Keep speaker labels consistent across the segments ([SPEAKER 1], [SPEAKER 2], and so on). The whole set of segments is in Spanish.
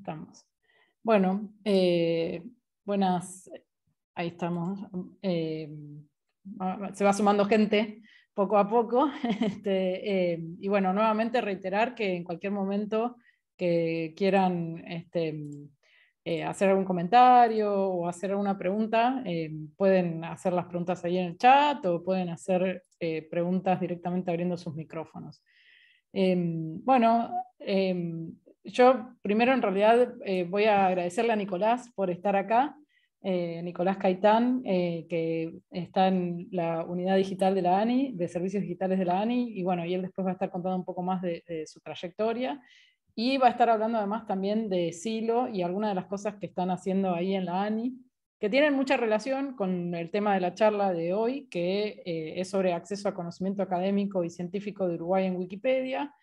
[SPEAKER 1] estamos. Bueno, eh, buenas, ahí estamos. Eh, ah, se va sumando gente poco a poco. Este, eh, y bueno, nuevamente reiterar que en cualquier momento que quieran este, hacer algún comentario o hacer alguna pregunta, pueden hacer las preguntas ahí en el chat o pueden hacer preguntas directamente abriendo sus micrófonos. Em, bueno, em, yo primero en realidad eh, voy a agradecerle a Nicolás por estar acá, eh, Nicolás Caitán, eh, que está en la unidad digital de la ANI, de servicios digitales de la ANI, y bueno, y él después va a estar contando un poco más de, de su trayectoria, y va a estar hablando además también de Silo y algunas de las cosas que están haciendo ahí en la ANI, que tienen mucha relación con el tema de la charla de hoy, que es sobre acceso a conocimiento académico y científico de Uruguay en Wikipedia,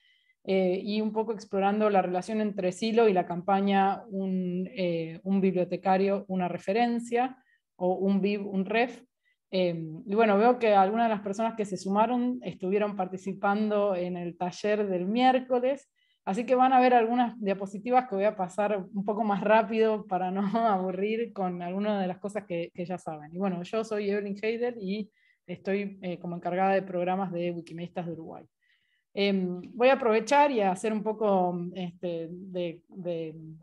[SPEAKER 1] eh, y un poco explorando la relación entre Silo y la campaña Un, eh, bibliotecario, una referencia, o un BIB, un REF. Em, y bueno, veo que algunas de las personas que se sumaron estuvieron participando en el taller del miércoles, así que van a ver algunas diapositivas que voy a pasar un poco más rápido para no aburrir con algunas de las cosas que, ya saben. Y bueno, yo soy Evelyn Heider y estoy eh, como encargada de programas de Wikimedistas de Uruguay. Em, voy a aprovechar y a hacer un poco este, de,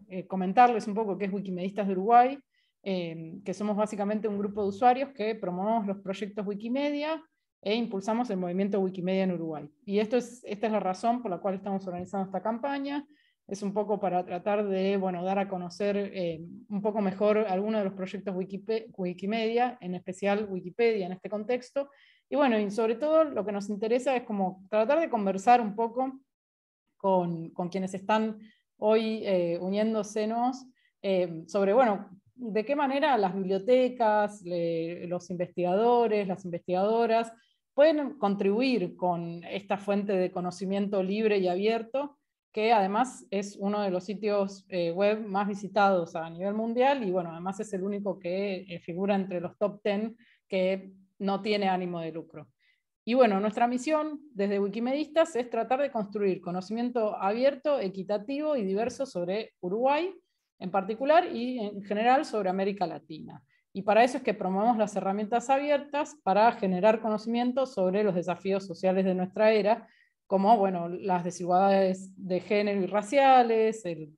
[SPEAKER 1] eh, comentarles un poco qué es Wikimedistas de Uruguay, em, que somos básicamente un grupo de usuarios que promovemos los proyectos Wikimedia e impulsamos el movimiento Wikimedia en Uruguay. Y esta es la razón por la cual estamos organizando esta campaña es un poco para tratar de bueno, dar a conocer eh, un poco mejor algunos de los proyectos Wikimedia, en especial Wikipedia en este contexto. Y bueno, y sobre todo lo que nos interesa es como tratar de conversar un poco con, con quienes están hoy eh, uniéndosenos eh, sobre, bueno, de qué manera las bibliotecas, los investigadores, las investigadoras pueden contribuir con esta fuente de conocimiento libre y abierto que además es uno de los sitios eh, web más visitados a nivel mundial y bueno, además es el único que eh, figura entre los top 10 que no tiene ánimo de lucro. Y bueno, nuestra misión desde Wikimedistas es tratar de construir conocimiento abierto, equitativo y diverso sobre Uruguay en particular y en general sobre América Latina. Y para eso es que promovemos las herramientas abiertas para generar conocimiento sobre los desafíos sociales de nuestra era, como bueno, las desigualdades de género y raciales, el,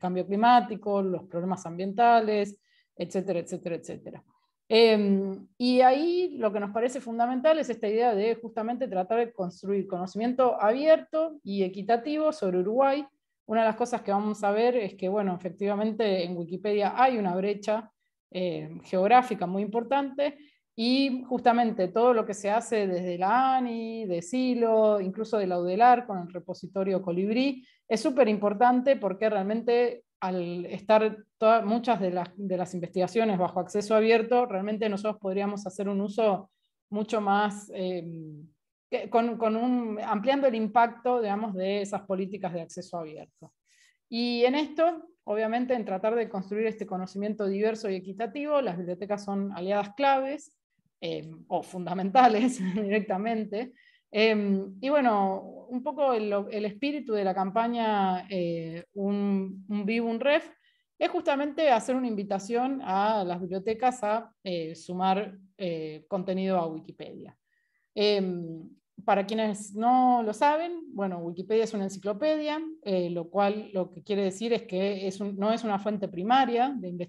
[SPEAKER 1] cambio climático, los problemas ambientales, etcétera, etcétera, etcétera. Em, y ahí lo que nos parece fundamental es esta idea de justamente tratar de construir conocimiento abierto y equitativo sobre Uruguay. Una de las cosas que vamos a ver es que, bueno, efectivamente en Wikipedia hay una brecha eh, geográfica muy importante y justamente todo lo que se hace desde la ANI, de Silo, incluso de la UDELAR con el repositorio Colibrí, es súper importante porque realmente al estar muchas de las, de las, investigaciones bajo acceso abierto, realmente nosotros podríamos hacer un uso mucho más, em, con, un, ampliando el impacto, digamos, de esas políticas de acceso abierto. Y en esto, obviamente, en tratar de construir este conocimiento diverso y equitativo, las bibliotecas son aliadas claves Em, o fundamentales directamente. Em, y bueno, un poco el, espíritu de la campaña eh, un, Vivo, un Ref es justamente hacer una invitación a las bibliotecas a eh, sumar eh, contenido a Wikipedia. Em, para quienes no lo saben, bueno, Wikipedia es una enciclopedia, lo cual lo que quiere decir es que no es una fuente primaria, de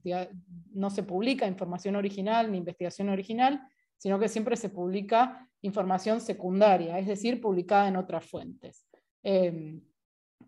[SPEAKER 1] no se publica información original ni investigación original, sino que siempre se publica información secundaria, es decir, publicada en otras fuentes. Em,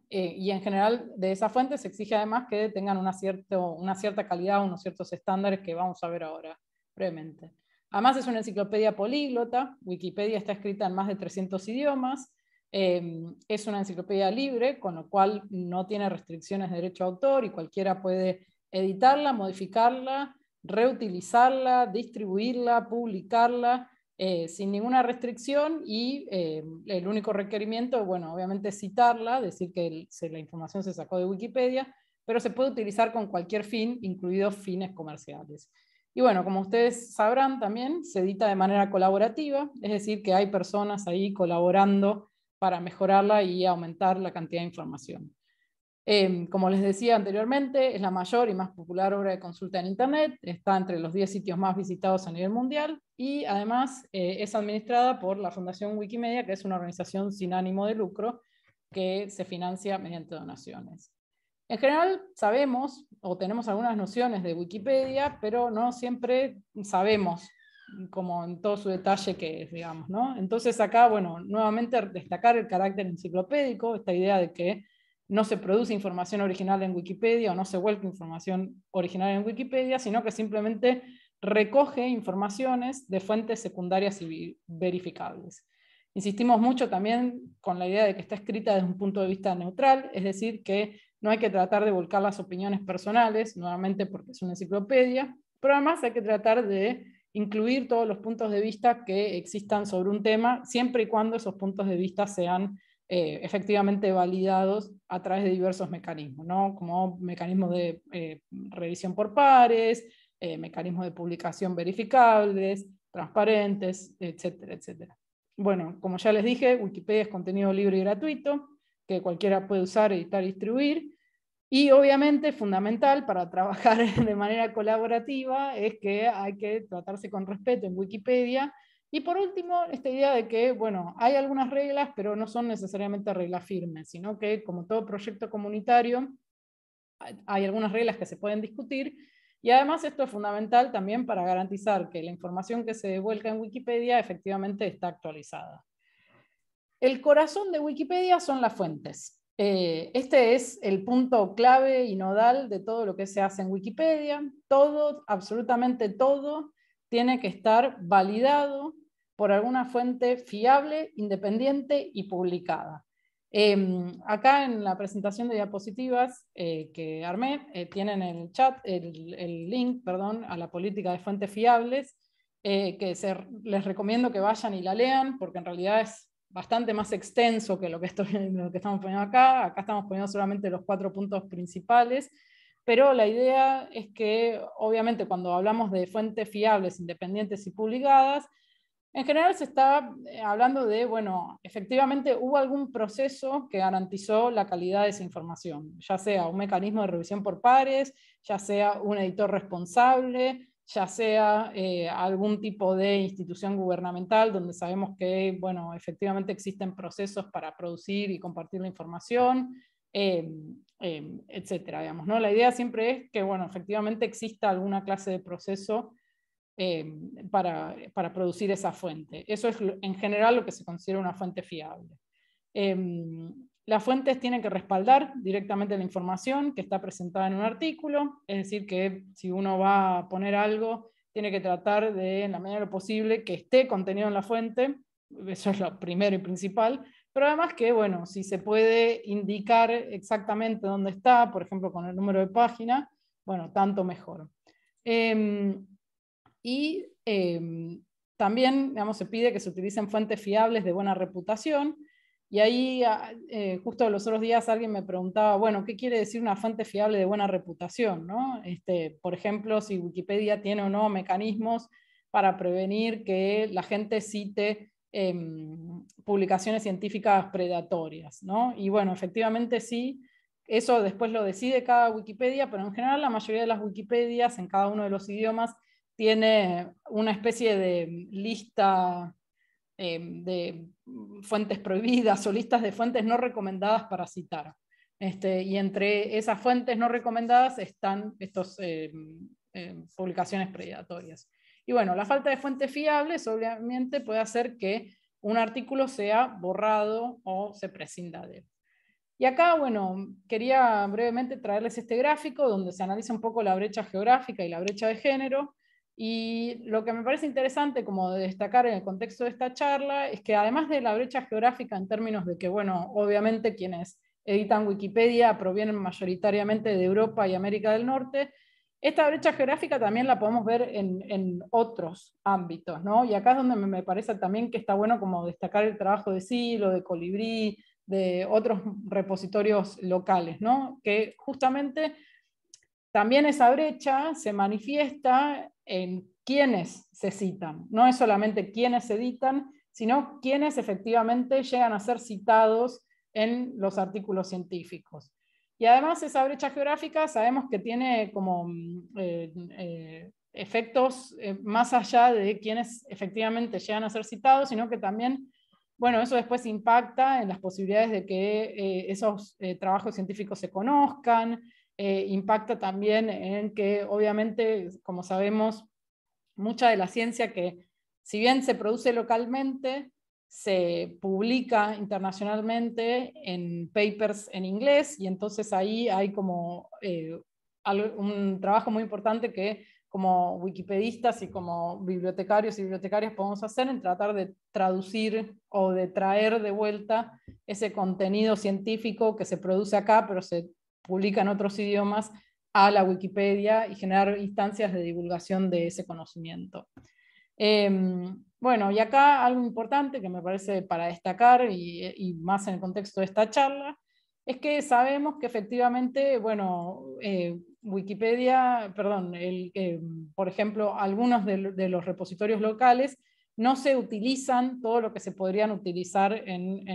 [SPEAKER 1] eh, y en general de esas fuentes se exige además que tengan una, cierta calidad, unos ciertos estándares que vamos a ver ahora brevemente. Además es una enciclopedia políglota, Wikipedia está escrita en más de 300 idiomas, em, es una enciclopedia libre, con lo cual no tiene restricciones de derecho a autor y cualquiera puede editarla, modificarla reutilizarla, distribuirla, publicarla eh, sin ninguna restricción y eh, el único requerimiento, bueno, obviamente citarla, decir que la información se sacó de Wikipedia, pero se puede utilizar con cualquier fin, incluidos fines comerciales. Y bueno, como ustedes sabrán también, se edita de manera colaborativa, es decir, que hay personas ahí colaborando para mejorarla y aumentar la cantidad de información. Em, como les decía anteriormente, es la mayor y más popular obra de consulta en Internet, está entre los 10 sitios más visitados a nivel mundial y además eh, es administrada por la Fundación Wikimedia, que es una organización sin ánimo de lucro que se financia mediante donaciones. En general sabemos o tenemos algunas nociones de Wikipedia, pero no siempre sabemos como en todo su detalle que es, digamos, ¿no? Entonces acá, bueno, nuevamente destacar el carácter enciclopédico, esta idea de que no se produce información original en Wikipedia o no se vuelca información original en Wikipedia, sino que simplemente recoge informaciones de fuentes secundarias y verificables. Insistimos mucho también con la idea de que está escrita desde un punto de vista neutral, es decir, que no hay que tratar de volcar las opiniones personales, nuevamente porque es una enciclopedia, pero además hay que tratar de incluir todos los puntos de vista que existan sobre un tema, siempre y cuando esos puntos de vista sean eh, efectivamente validados a través de diversos mecanismos, ¿no? como mecanismos de eh, revisión por pares, eh, mecanismos de publicación verificables, transparentes, etcétera, etcétera. Bueno, como ya les dije, Wikipedia es contenido libre y gratuito, que cualquiera puede usar, editar y distribuir. Y obviamente fundamental para trabajar de manera colaborativa es que hay que tratarse con respeto en Wikipedia y por último, esta idea de que, bueno, hay algunas reglas, pero no son necesariamente reglas firmes, sino que como todo proyecto comunitario, hay algunas reglas que se pueden discutir. Y además esto es fundamental también para garantizar que la información que se devuelca en Wikipedia efectivamente está actualizada. El corazón de Wikipedia son las fuentes. Eh, este es el punto clave y nodal de todo lo que se hace en Wikipedia. Todo, absolutamente todo, tiene que estar validado por alguna fuente fiable, independiente y publicada. Em, acá en la presentación de diapositivas eh, que armé, eh, tienen tienen el chat, el, link, perdón, a la política de fuentes fiables, eh, que les recomiendo que vayan y la lean, porque en realidad es bastante más extenso que lo lo que estamos poniendo acá. Acá estamos poniendo solamente los cuatro puntos principales, pero la idea es que, obviamente, cuando hablamos de fuentes fiables, independientes y publicadas, en general se está eh, hablando de, bueno, efectivamente hubo algún proceso que garantizó la calidad de esa información, ya sea un mecanismo de revisión por pares, ya sea un editor responsable, ya sea eh, algún tipo de institución gubernamental donde sabemos que, bueno, efectivamente existen procesos para producir y compartir la información, etc. Em, em, etcétera, ¿no? La idea siempre es que, bueno, efectivamente exista alguna clase de proceso Em, para, producir esa fuente. Eso es en general lo que se considera una fuente fiable. Em, las fuentes tienen que respaldar directamente la información que está presentada en un artículo, es decir, que si uno va a poner algo, tiene que tratar de, en la manera posible, que esté contenido en la fuente, eso es lo primero y principal, pero además que, bueno, si se puede indicar exactamente dónde está, por ejemplo, con el número de página, bueno, tanto mejor. Em, y em, también se pide que se utilicen fuentes fiables de buena reputación. Y ahí, ah, eh, justo los otros días, alguien me preguntaba, bueno, ¿qué quiere decir una fuente fiable de buena reputación? ¿no? Este, por ejemplo, si Wikipedia tiene o no mecanismos para prevenir que la gente cite em, publicaciones científicas predatorias. ¿no? Y bueno, efectivamente sí, eso después lo decide cada Wikipedia, pero en general la mayoría de las Wikipedias en cada uno de los idiomas tiene una especie de lista eh, de fuentes prohibidas o listas de fuentes no recomendadas para citar. Este, y entre esas fuentes no recomendadas están estas eh, eh, publicaciones predatorias. Y bueno, la falta de fuentes fiables obviamente puede hacer que un artículo sea borrado o se prescinda de él. Y acá, bueno, quería brevemente traerles este gráfico donde se analiza un poco la brecha geográfica y la brecha de género. Y lo que me parece interesante como destacar en el contexto de esta charla es que además de la brecha geográfica en términos de que, bueno, obviamente quienes editan Wikipedia provienen mayoritariamente de Europa y América del Norte, esta brecha geográfica también la podemos ver en, en otros ámbitos, ¿no? Y acá es donde me parece también que está bueno como destacar el trabajo de Silo, de Colibrí, de otros repositorios locales, ¿no? Que justamente también esa brecha se manifiesta en quiénes se citan. No es solamente quiénes se editan, sino quiénes efectivamente llegan a ser citados en los artículos científicos. Y además esa brecha geográfica sabemos que tiene como mm, eh, eh, efectos eh, más allá de quiénes efectivamente llegan a ser citados, sino que también, bueno, eso después impacta en las posibilidades de que esos trabajos científicos se conozcan, eh, impacta también en que obviamente, como sabemos, mucha de la ciencia que si bien se produce localmente, se publica internacionalmente en papers en inglés y entonces ahí hay como eh, un trabajo muy importante que como wikipedistas y como bibliotecarios y bibliotecarias podemos hacer en tratar de traducir o de traer de vuelta ese contenido científico que se produce acá, pero se publican en otros idiomas a la Wikipedia y generar instancias de divulgación de ese conocimiento. Em, bueno, y acá algo importante que me parece para destacar y, más en el contexto de esta charla, es que sabemos que efectivamente, bueno, eh, Wikipedia, perdón, em, por ejemplo, algunos de, los repositorios locales no se utilizan todo lo que se podrían utilizar en,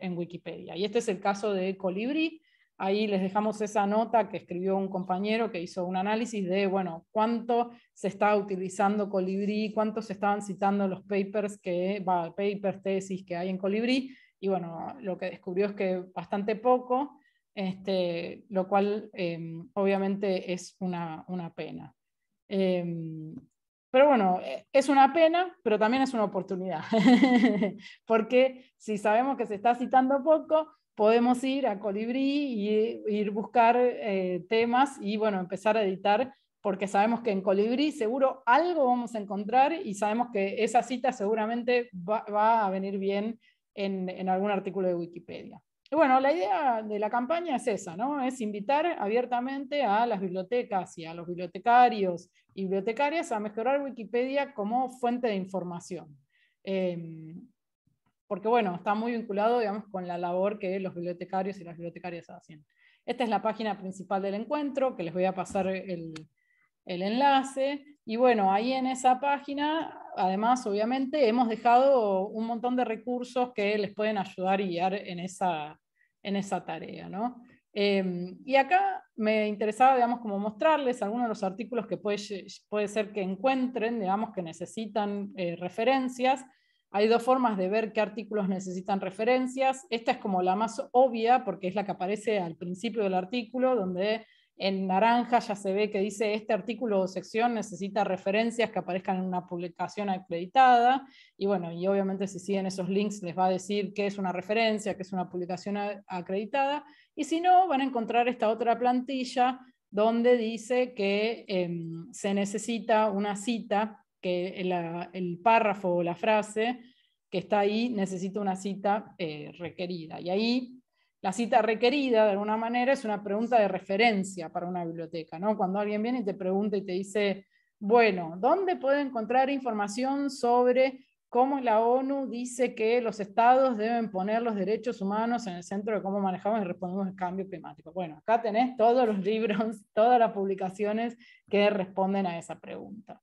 [SPEAKER 1] en Wikipedia. Y este es el caso de Colibri, Ahí les dejamos esa nota que escribió un compañero que hizo un análisis de, bueno, cuánto se está utilizando Colibri, cuánto se estaban citando los papers, que, va, papers, tesis que hay en Colibri, y bueno, lo que descubrió es que bastante poco, este, lo cual em, obviamente es una, pena. Em, pero bueno, e, es una pena, pero también es una oportunidad, porque si sabemos que se está citando poco, podemos ir a Colibrí y ir buscar eh, temas y bueno, empezar a editar porque sabemos que en Colibrí seguro algo vamos a encontrar y sabemos que esa cita seguramente va, a venir bien en, algún artículo de Wikipedia. Y bueno, la idea de la campaña es esa, ¿no? Es invitar abiertamente a las bibliotecas y a los bibliotecarios y bibliotecarias a mejorar Wikipedia como fuente de información. Em, porque bueno, está muy vinculado, con la labor que los bibliotecarios y las bibliotecarias hacen. Esta es la página principal del encuentro, que les voy a pasar el, enlace. Y bueno, ahí en esa página, además, obviamente, hemos dejado un montón de recursos que les pueden ayudar y guiar en esa, en esa tarea. ¿no? Em, y acá me interesaba, digamos, como mostrarles algunos de los artículos que puede, puede ser que encuentren, digamos, que necesitan eh, referencias. Hay dos formas de ver qué artículos necesitan referencias. Esta es como la más obvia porque es la que aparece al principio del artículo, donde en naranja ya se ve que dice este artículo o sección necesita referencias que aparezcan en una publicación acreditada. Y bueno, y obviamente si siguen esos links les va a decir qué es una referencia, qué es una publicación acreditada. Y si no, van a encontrar esta otra plantilla donde dice que em, se necesita una cita que el párrafo o la frase que está ahí necesita una cita eh, requerida. Y ahí la cita requerida, de alguna manera, es una pregunta de referencia para una biblioteca. ¿no? Cuando alguien viene y te pregunta y te dice, bueno, ¿dónde puedo encontrar información sobre cómo la ONU dice que los estados deben poner los derechos humanos en el centro de cómo manejamos y respondemos al cambio climático. Bueno, acá tenés todos los libros, todas las publicaciones que responden a esa pregunta.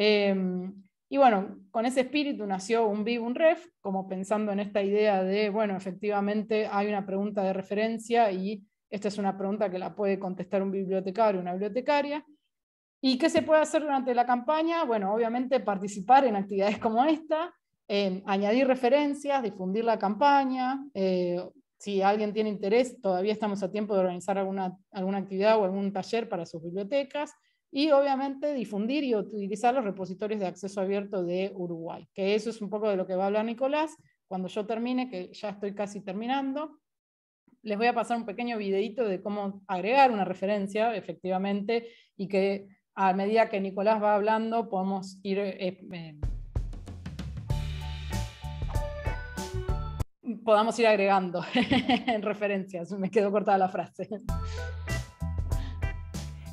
[SPEAKER 1] Em, y bueno, con ese espíritu nació un VIV, un REF, como pensando en esta idea de, bueno, efectivamente hay una pregunta de referencia y esta es una pregunta que la puede contestar un bibliotecario o una bibliotecaria. ¿Y qué se puede hacer durante la campaña? Bueno, obviamente participar en actividades como esta, em, añadir referencias, difundir la campaña. Eh, si alguien tiene interés, todavía estamos a tiempo de organizar alguna, alguna actividad o algún taller para sus bibliotecas y obviamente difundir y utilizar los repositorios de acceso abierto de Uruguay, que eso es un poco de lo que va a hablar Nicolás cuando yo termine, que ya estoy casi terminando. Les voy a pasar un pequeño videito de cómo agregar una referencia, efectivamente, y que a medida que Nicolás va hablando podemos ir... Eh, eh, podamos ir agregando en referencias, me quedó cortada la frase.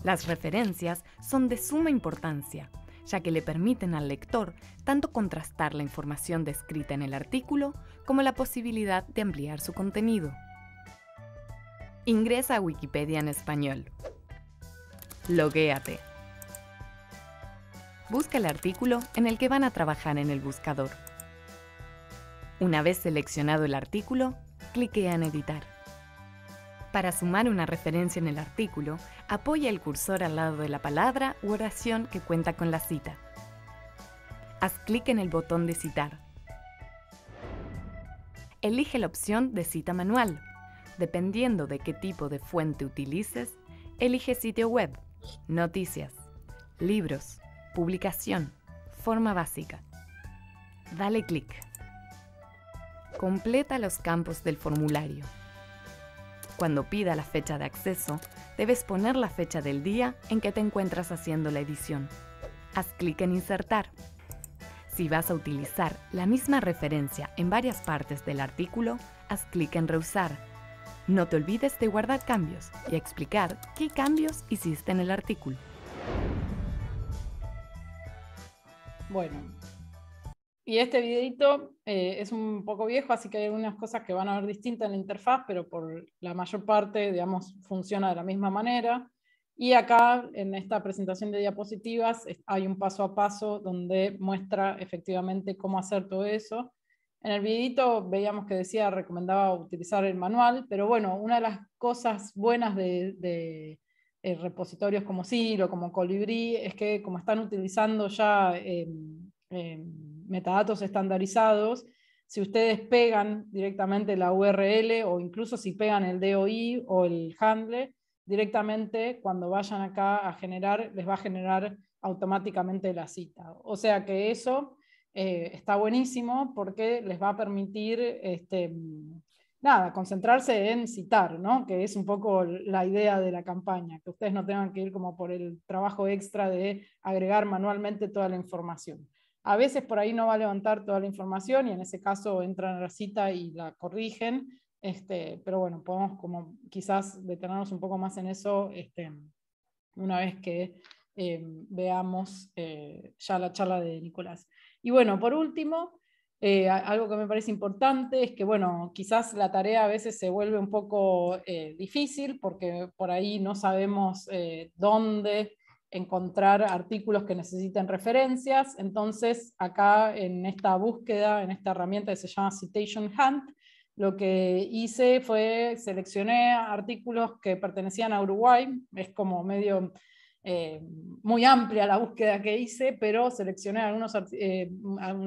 [SPEAKER 2] Las referencias son de suma importancia, ya que le permiten al lector tanto contrastar la información descrita en el artículo como la posibilidad de ampliar su contenido. Ingresa a Wikipedia en español. Loguéate. Busca el artículo en el que van a trabajar en el buscador. Una vez seleccionado el artículo, cliquea en Editar. Para sumar una referencia en el artículo, apoya el cursor al lado de la palabra u oración que cuenta con la cita. Haz clic en el botón de citar. Elige la opción de cita manual. Dependiendo de qué tipo de fuente utilices, elige sitio web, noticias, libros, publicación, forma básica. Dale clic. Completa los campos del formulario. Cuando pida la fecha de acceso, debes poner la fecha del día en que te encuentras haciendo la edición. Haz clic en Insertar. Si vas a utilizar la misma referencia en varias partes del artículo, haz clic en Reusar. No te olvides de guardar cambios y explicar qué cambios hiciste en el artículo.
[SPEAKER 1] Bueno, y este videito eh, es un poco viejo, así que hay algunas cosas que van a ver distintas en la interfaz, pero por la mayor parte, digamos, funciona de la misma manera. Y acá, en esta presentación de diapositivas, hay un paso a paso donde muestra efectivamente cómo hacer todo eso. En el videito veíamos que decía, recomendaba utilizar el manual, pero bueno, una de las cosas buenas de, eh, repositorios como Silo, como Colibri es que como están utilizando ya... Em, em, metadatos estandarizados, si ustedes pegan directamente la URL o incluso si pegan el DOI o el handle, directamente cuando vayan acá a generar, les va a generar automáticamente la cita. O sea que eso eh, está buenísimo porque les va a permitir este, nada, concentrarse en citar, ¿no? que es un poco la idea de la campaña, que ustedes no tengan que ir como por el trabajo extra de agregar manualmente toda la información. A veces por ahí no va a levantar toda la información y en ese caso entran a la cita y la corrigen, este, pero bueno, podemos como quizás detenernos un poco más en eso este, una vez que eh, veamos eh, ya la charla de Nicolás. Y bueno, por último, eh, algo que me parece importante es que, bueno, quizás la tarea a veces se vuelve un poco difícil porque por ahí no sabemos dónde encontrar artículos que necesiten referencias. Entonces, acá en esta búsqueda, en esta herramienta que se llama Citation Hunt, lo que hice fue seleccioné artículos que pertenecían a Uruguay, es como medio eh, muy amplia la búsqueda que hice, pero seleccioné algunos eh,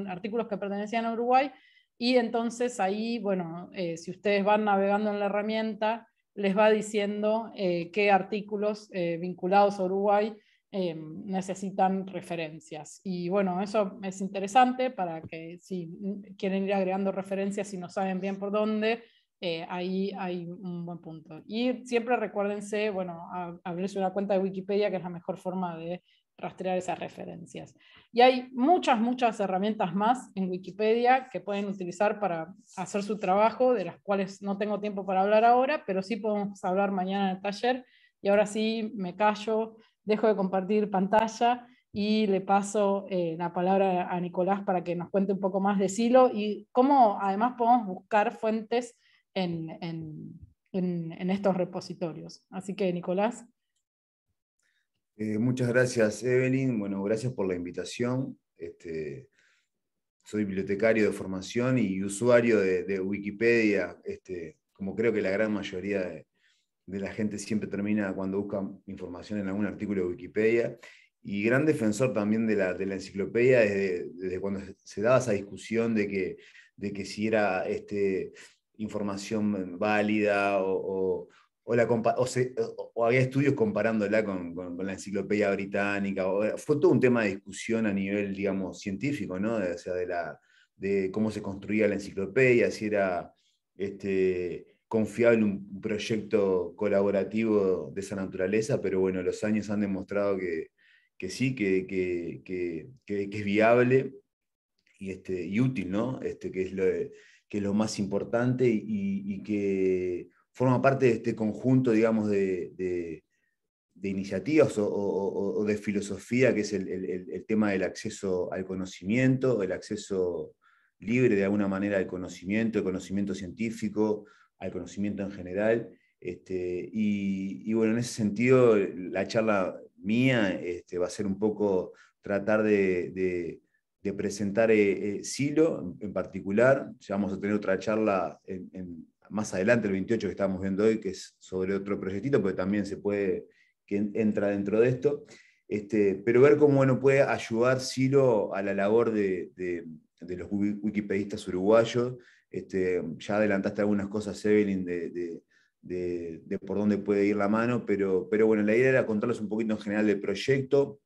[SPEAKER 1] artículos que pertenecían a Uruguay y entonces ahí, bueno, eh, si ustedes van navegando en la herramienta, les va diciendo qué artículos vinculados a Uruguay Em, necesitan referencias. Y bueno, eso es interesante para que si quieren ir agregando referencias y no saben bien por dónde, eh, ahí hay un buen punto. Y siempre recuérdense, bueno, abrirse una cuenta de Wikipedia, que es la mejor forma de rastrear esas referencias. Y hay muchas, muchas herramientas más en Wikipedia que pueden utilizar para hacer su trabajo, de las cuales no tengo tiempo para hablar ahora, pero sí podemos hablar mañana en el taller. Y ahora sí me callo, dejo de compartir pantalla y le paso eh, la palabra a Nicolás para que nos cuente un poco más de Silo y cómo además podemos buscar fuentes en, estos repositorios. Así que, Nicolás.
[SPEAKER 3] Eh, muchas gracias, Evelyn. Bueno, gracias por la invitación. Este, soy bibliotecario de formación y usuario de, de Wikipedia, este, como creo que la gran mayoría de, de la gente siempre termina cuando busca información en algún artículo de Wikipedia. Y gran defensor también de la, de la enciclopedia desde, cuando se daba esa discusión de que, de que si era este, información válida o, la, había estudios comparándola con, la enciclopedia británica. Eh, fue todo un tema de discusión a nivel, digamos, científico, ¿no? De, sea, de, la, de cómo se construía la enciclopedia, si era... Este, confiado en un proyecto colaborativo de esa naturaleza, pero bueno, los años han demostrado que, sí, que, es viable y, este, útil, ¿no? Este, que, es lo, que lo más importante y, que forma parte de este conjunto, digamos, de, iniciativas o, de filosofía, que es el tema del acceso al conocimiento, el acceso libre de alguna manera al conocimiento, el conocimiento científico, al conocimiento en general. Este, y, bueno, en ese sentido, la charla mía este, va a ser un poco tratar de, presentar eh, eh, Silo en, particular. vamos a tener otra charla más adelante, el 28 que estamos viendo hoy, que es sobre otro proyectito, pero también se puede, que entra dentro de esto. Este, pero ver cómo bueno, puede ayudar Silo a la labor de los wikipedistas uruguayos este, ya adelantaste algunas cosas, Evelyn, de, por dónde puede ir la mano, pero, bueno, la idea era contarles un poquito en general del proyecto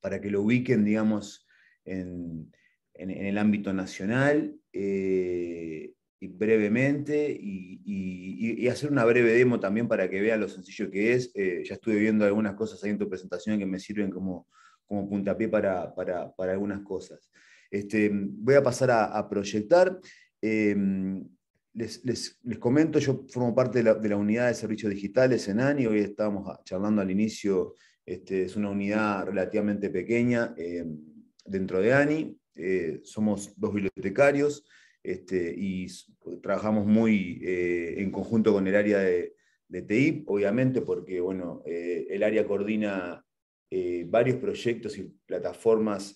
[SPEAKER 3] para que lo ubiquen, digamos, en, el ámbito nacional. Eh, y brevemente y, hacer una breve demo también para que vean lo sencillo que es. Eh, ya estuve viendo algunas cosas ahí en tu presentación que me sirven como, puntapié para, algunas cosas. Este, voy a pasar a proyectar. Em, les, les, comento, yo formo parte de la, unidad de servicios digitales en ANI, hoy estábamos charlando al inicio, este, es una unidad relativamente pequeña em, dentro de ANI, eh, somos dos bibliotecarios este, y trabajamos muy eh, en conjunto con el área de, de TIP, obviamente, porque bueno, eh, el área coordina varios proyectos y plataformas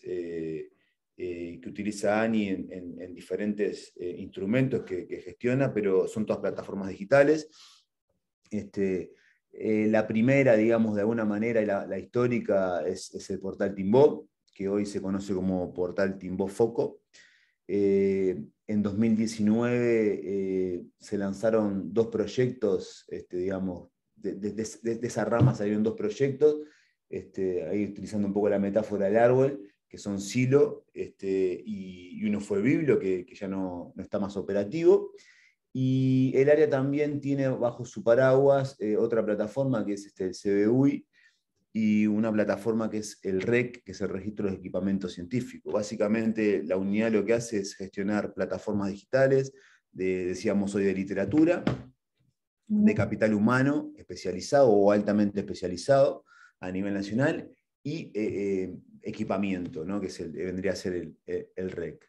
[SPEAKER 3] eh, que utiliza ANI en, diferentes eh, instrumentos que, gestiona, pero son todas plataformas digitales. Este, eh, la primera, digamos, de alguna manera, la, histórica, es, el portal Timbó, que hoy se conoce como portal Timbó Foco. en 2019 se lanzaron dos proyectos, este, digamos, de, esa rama salieron dos proyectos, este, ahí utilizando un poco la metáfora del árbol, que son Silo este, y, uno fue Biblio, que, ya no, está más operativo. Y el área también tiene bajo su paraguas eh, otra plataforma que es este, el CBUI y una plataforma que es el REC, que es el Registro de Equipamiento Científico. Básicamente la unidad lo que hace es gestionar plataformas digitales, de, decíamos hoy de literatura, de capital humano especializado o altamente especializado a nivel nacional y eh, eh, equipamiento, que vendría a ser el, eh, REC.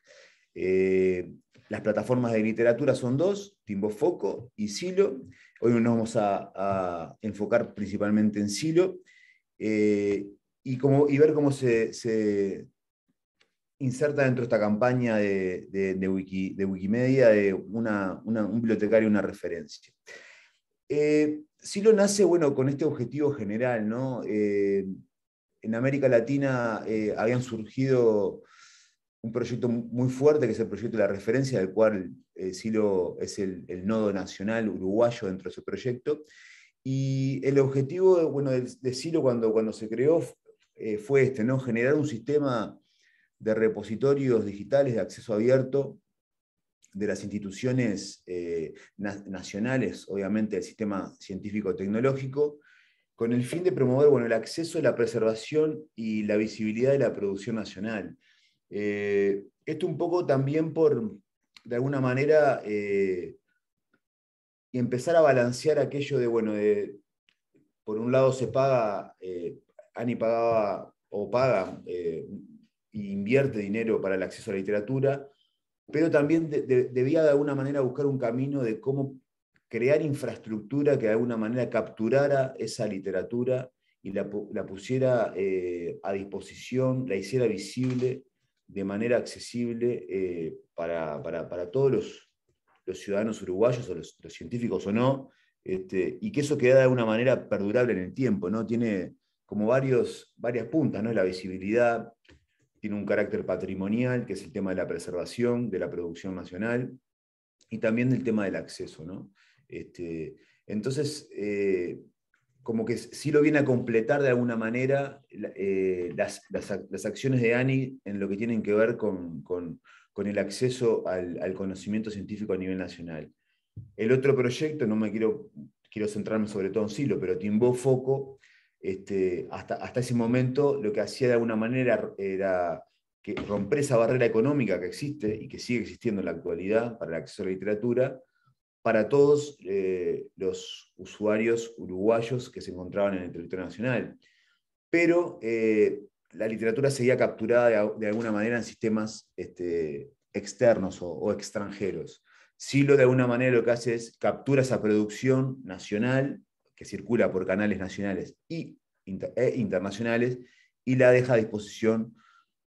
[SPEAKER 3] las plataformas de literatura son dos, Timbo Foco y Silo. Hoy nos vamos a, enfocar principalmente en Silo y, como, y ver cómo se, inserta dentro de esta campaña de, Wikimedia de un bibliotecario, una referencia. Silo nace bueno, con este objetivo general, ¿no? en América Latina eh, habían surgido un proyecto muy fuerte, que es el proyecto de la referencia, del cual eh, Silo es el, nodo nacional uruguayo dentro de ese proyecto. Y el objetivo de, Silo cuando, se creó eh, fue este, ¿no? generar un sistema de repositorios digitales de acceso abierto de las instituciones nacionales, obviamente del sistema científico-tecnológico, con el fin de promover bueno, el acceso, la preservación y la visibilidad de la producción nacional. Eh, esto un poco también por, de alguna manera, eh, empezar a balancear aquello de, bueno, de, por un lado se paga, eh, Ani pagaba o paga e invierte dinero para el acceso a la literatura, pero también debía de alguna manera buscar un camino de cómo crear infraestructura que de alguna manera capturara esa literatura y la, pusiera eh, a disposición, la hiciera visible de manera accesible eh, para, todos los, ciudadanos uruguayos, o los, científicos o no, este, y que eso quedara de alguna manera perdurable en el tiempo, ¿no? Tiene como varios, varias puntas, La visibilidad, tiene un carácter patrimonial, que es el tema de la preservación, de la producción nacional, y también del tema del acceso, ¿no? Este, entonces, eh, como que sí lo viene a completar de alguna manera eh, las, acciones de ANI en lo que tienen que ver con, el acceso al, conocimiento científico a nivel nacional. El otro proyecto, no me quiero, centrarme sobre todo en Silo, pero Timbó Foco, este, hasta, ese momento lo que hacía de alguna manera era romper esa barrera económica que existe y que sigue existiendo en la actualidad para el acceso a la literatura para todos eh, los usuarios uruguayos que se encontraban en el territorio nacional. Pero eh, la literatura seguía capturada de, alguna manera en sistemas este, externos o, extranjeros. Silo de alguna manera lo que hace es captura esa producción nacional que circula por canales nacionales y e internacionales y la deja a disposición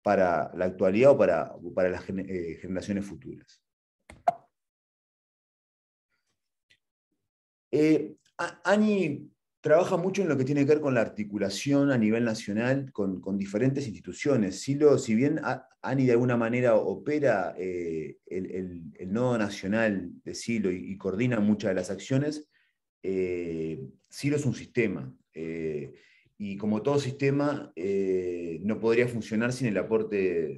[SPEAKER 3] para la actualidad o para, las eh, generaciones futuras. Eh, Ani trabaja mucho en lo que tiene que ver con la articulación a nivel nacional con, diferentes instituciones. Si, si bien Ani de alguna manera opera eh, el, nodo nacional de Silo y, coordina muchas de las acciones, eh, Silo es un sistema. y como todo sistema, no podría funcionar sin el aporte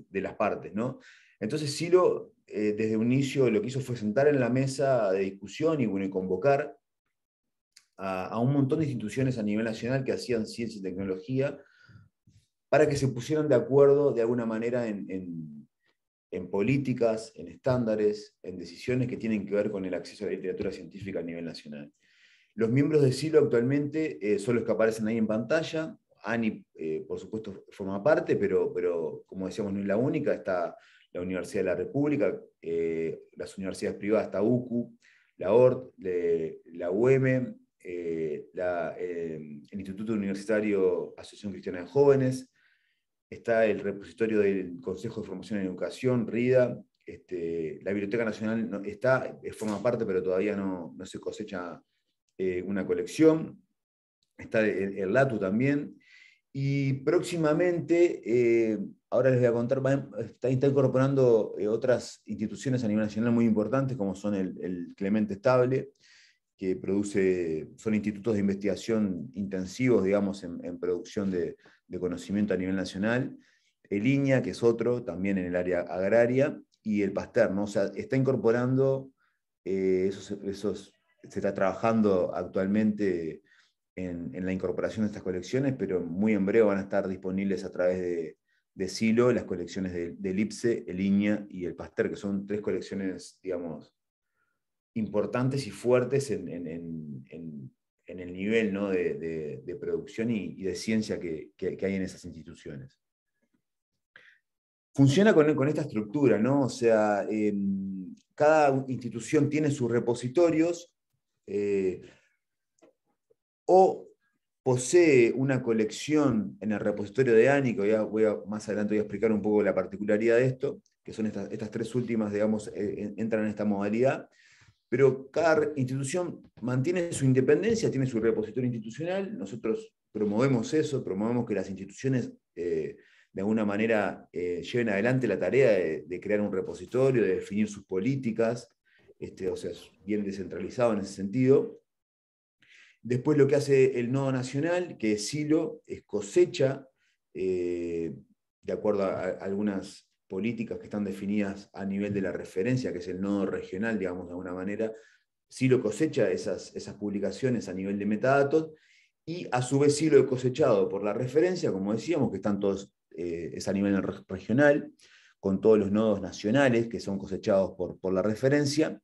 [SPEAKER 3] de, las partes. ¿no? Entonces, Silo, desde un inicio, lo que hizo fue sentar en la mesa de discusión y, y convocar a, un montón de instituciones a nivel nacional que hacían ciencia y tecnología para que se pusieran de acuerdo de alguna manera en, políticas, en estándares, en decisiones que tienen que ver con el acceso a la literatura científica a nivel nacional. Los miembros de SILO actualmente eh, son los que aparecen ahí en pantalla. ANI, eh, por supuesto, forma parte, pero, como decíamos, no es la única. Está la Universidad de la República, eh, las universidades privadas, está UCU, la ORT, la UEM, eh, em, el Instituto Universitario Asociación Cristiana de Jóvenes, está el repositorio del Consejo de Formación y Educación, RIDA, este, la Biblioteca Nacional está, eh, forma parte, pero todavía no, se cosecha eh, una colección, está el, LATU también, y próximamente, ahora les voy a contar, está, incorporando otras instituciones a nivel nacional muy importantes, como son el Clemente Estable, que produce, son institutos de investigación intensivos, digamos, en, en producción de, conocimiento a nivel nacional, el línea que es otro, también en el área agraria, y el PASTER, ¿no? O sea, está incorporando eh, esos, se está trabajando actualmente en, la incorporación de estas colecciones, pero muy en breve van a estar disponibles a través de, Silo las colecciones del de IPSE, el y el PASTER, que son tres colecciones, digamos, importantes y fuertes en, el nivel de, producción y, de ciencia que, hay en esas instituciones. Funciona con, esta estructura, O sea, em, cada institución tiene sus repositorios eh, o posee una colección en el repositorio de ANI, que ya más adelante voy a explicar un poco la particularidad de esto, que son estas, tres últimas, digamos, eh, entran en esta modalidad, pero cada institución mantiene su independencia, tiene su repositorio institucional, nosotros promovemos eso, promovemos que las instituciones eh, de alguna manera eh, lleven adelante la tarea de, crear un repositorio, de definir sus políticas, este, o sea, bien descentralizado en ese sentido. Después lo que hace el nodo nacional, que es silo, es cosecha, eh, de acuerdo a algunas políticas que están definidas a nivel de la referencia, que es el nodo regional, digamos, de alguna manera, lo cosecha esas, esas publicaciones a nivel de metadatos y a su vez he cosechado por la referencia, como decíamos, que están todos, eh, es a nivel regional, con todos los nodos nacionales que son cosechados por, por la referencia.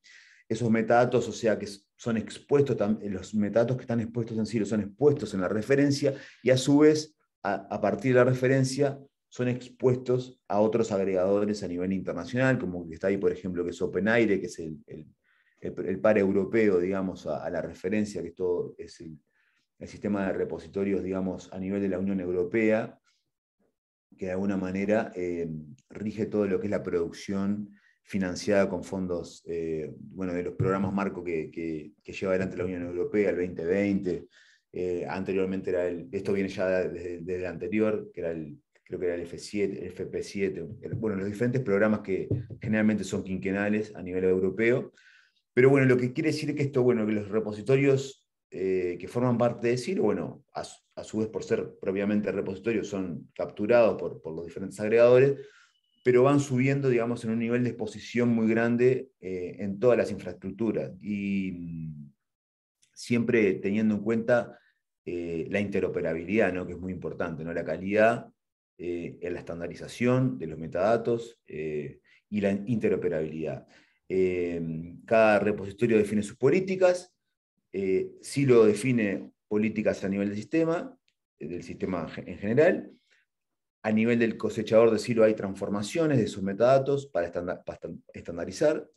[SPEAKER 3] Esos metadatos, o sea, que son expuestos, los metadatos que están expuestos en lo son expuestos en la referencia y a su vez, a partir de la referencia, son expuestos a otros agregadores a nivel internacional, como que está ahí, por ejemplo, que es OpenAire, que es el, el, par europeo, digamos, a, la referencia, que es el, el sistema de repositorios, digamos, a nivel de la Unión Europea, que de alguna manera eh, rige todo lo que es la producción financiada con fondos, eh, bueno, de los programas marco que, lleva adelante la Unión Europea, el 2020, eh, anteriormente era el, esto viene ya desde, el anterior, que era el, creo que era el F7, FP7, bueno, los diferentes programas que generalmente son quinquenales a nivel europeo. Pero bueno, lo que quiere decir que esto, bueno, que los repositorios eh, que forman parte de CIR, bueno, a, su vez por ser propiamente repositorios, son capturados por, los diferentes agregadores, pero van subiendo, digamos, en un nivel de exposición muy grande eh, en todas las infraestructuras. Y mm, siempre teniendo en cuenta eh, la interoperabilidad, que es muy importante, ¿no? la calidad eh, en la estandarización de los metadatos eh, y la interoperabilidad. Eh, cada repositorio define sus políticas, Silo define políticas a nivel del sistema, del sistema en general. A nivel del cosechador de Silo hay transformaciones de sus metadatos para, estandarizar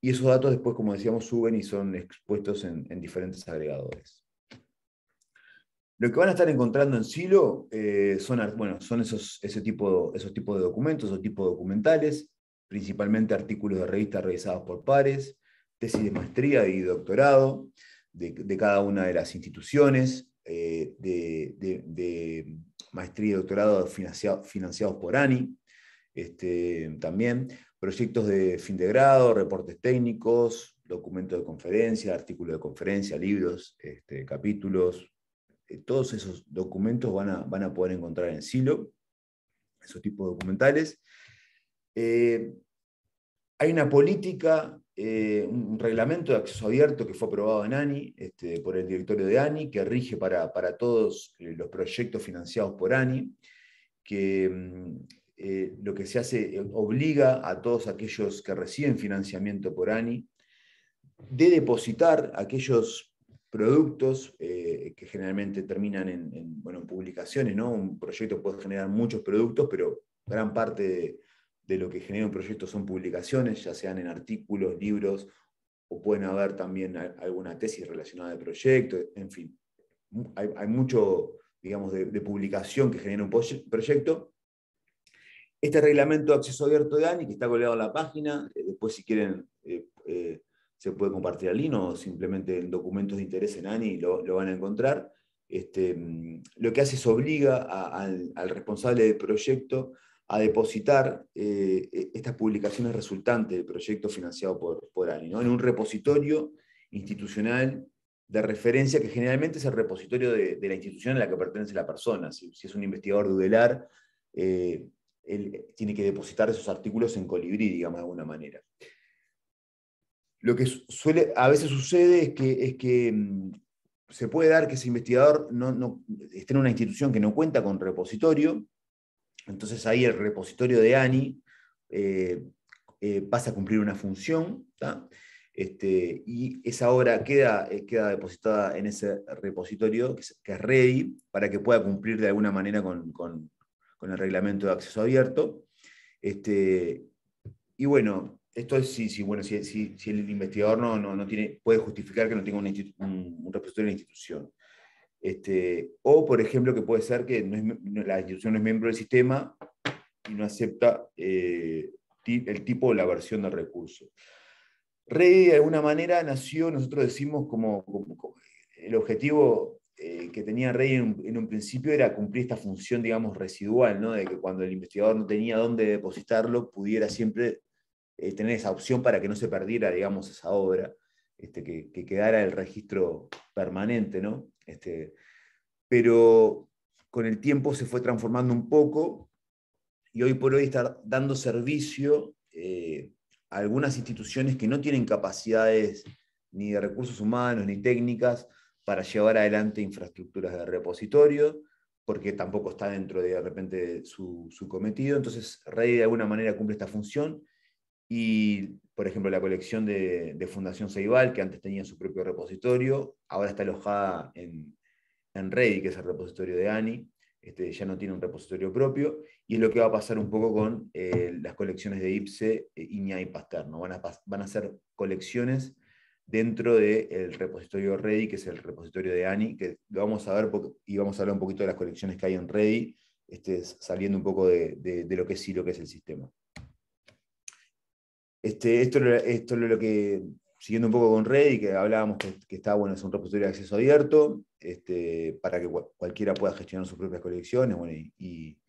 [SPEAKER 3] y esos datos después, como decíamos, suben y son expuestos en diferentes agregadores. Lo que van a estar encontrando en Silo eh, son, bueno, son esos, ese tipo, esos tipos de documentos, esos tipos de documentales, principalmente artículos de revistas revisados por pares, tesis de maestría y doctorado de, cada una de las instituciones, eh, de, maestría y doctorado financiados por ANI, este, también proyectos de fin de grado, reportes técnicos, documentos de conferencia, artículos de conferencia, libros, este, capítulos, eh, todos esos documentos van a, poder encontrar en Silo, esos tipos de documentales. Eh, hay una política, eh, un reglamento de acceso abierto que fue aprobado en ANI este, por el directorio de ANI, que rige para, todos los proyectos financiados por ANI, que mm, lo que se hace obliga a todos aquellos que reciben financiamiento por ANI de depositar aquellos productos eh, que generalmente terminan en, publicaciones, ¿no? Un proyecto puede generar muchos productos, pero gran parte de, lo que genera un proyecto son publicaciones, ya sean en artículos, libros, o pueden haber también alguna tesis relacionada al proyecto, en fin. Hay, mucho, digamos, de, publicación que genera un proyecto. Este reglamento de acceso abierto de ANI, que está colgado en la página, eh, después si quieren eh, se puede compartir al o simplemente en documentos de interés en ANI lo, lo van a encontrar. Este, mm, lo que hace es obliga al, responsable del proyecto a depositar eh, e, estas publicaciones resultantes del proyecto financiado por, por ANI, en un repositorio institucional de referencia que generalmente es el repositorio de, la institución a la que pertenece la persona. Si, es un investigador de UDELAR, eh, él tiene que depositar esos artículos en colibrí, digamos de alguna manera. Lo que suele, a veces sucede es que, es que mm, se puede dar que ese investigador no, esté en una institución que no cuenta con repositorio, entonces ahí el repositorio de ANI eh, eh, pasa a cumplir una función, este, y esa obra queda, eh, queda depositada en ese repositorio que es, que para que pueda cumplir de alguna manera con, el reglamento de acceso abierto. Este, y bueno, esto es si, sí, bueno, si, el investigador no, no, tiene, puede justificar que no tenga un, repositorio en la institución. Este, o, por ejemplo, que puede ser que no la institución no es miembro del sistema y no acepta eh, el tipo o la versión del recurso. Rey, de alguna manera, nació, nosotros decimos, como, el objetivo eh, que tenía Rey en, un principio era cumplir esta función, digamos, residual, de que cuando el investigador no tenía dónde depositarlo, pudiera siempre eh, tener esa opción para que no se perdiera, digamos, esa obra, este, que, quedara el registro permanente, ¿no? Este, pero con el tiempo se fue transformando un poco y hoy por hoy está dando servicio eh, a algunas instituciones que no tienen capacidades ni de recursos humanos ni técnicas para llevar adelante infraestructuras de repositorio, porque tampoco está dentro de, de repente su, cometido. Entonces, rey de alguna manera cumple esta función y, por ejemplo, la colección de, Fundación Ceibal, que antes tenía su propio repositorio, ahora está alojada en, en Ready, que es el repositorio de ANI, este, ya no tiene un repositorio propio, y es lo que va a pasar un poco con eh, las colecciones de IPSE, INIA eh, y no Van a, van a ser colecciones dentro del repositorio Ready, que es el repositorio de ANI, que vamos a ver y vamos a hablar un poquito de las colecciones que hay en Ready, este, saliendo un poco de, lo que sí, lo que es el sistema. Este, esto, esto es lo que, siguiendo un poco con y que hablábamos que, está, bueno, es un repositorio de acceso abierto, este, para que cualquiera pueda gestionar sus propias colecciones y,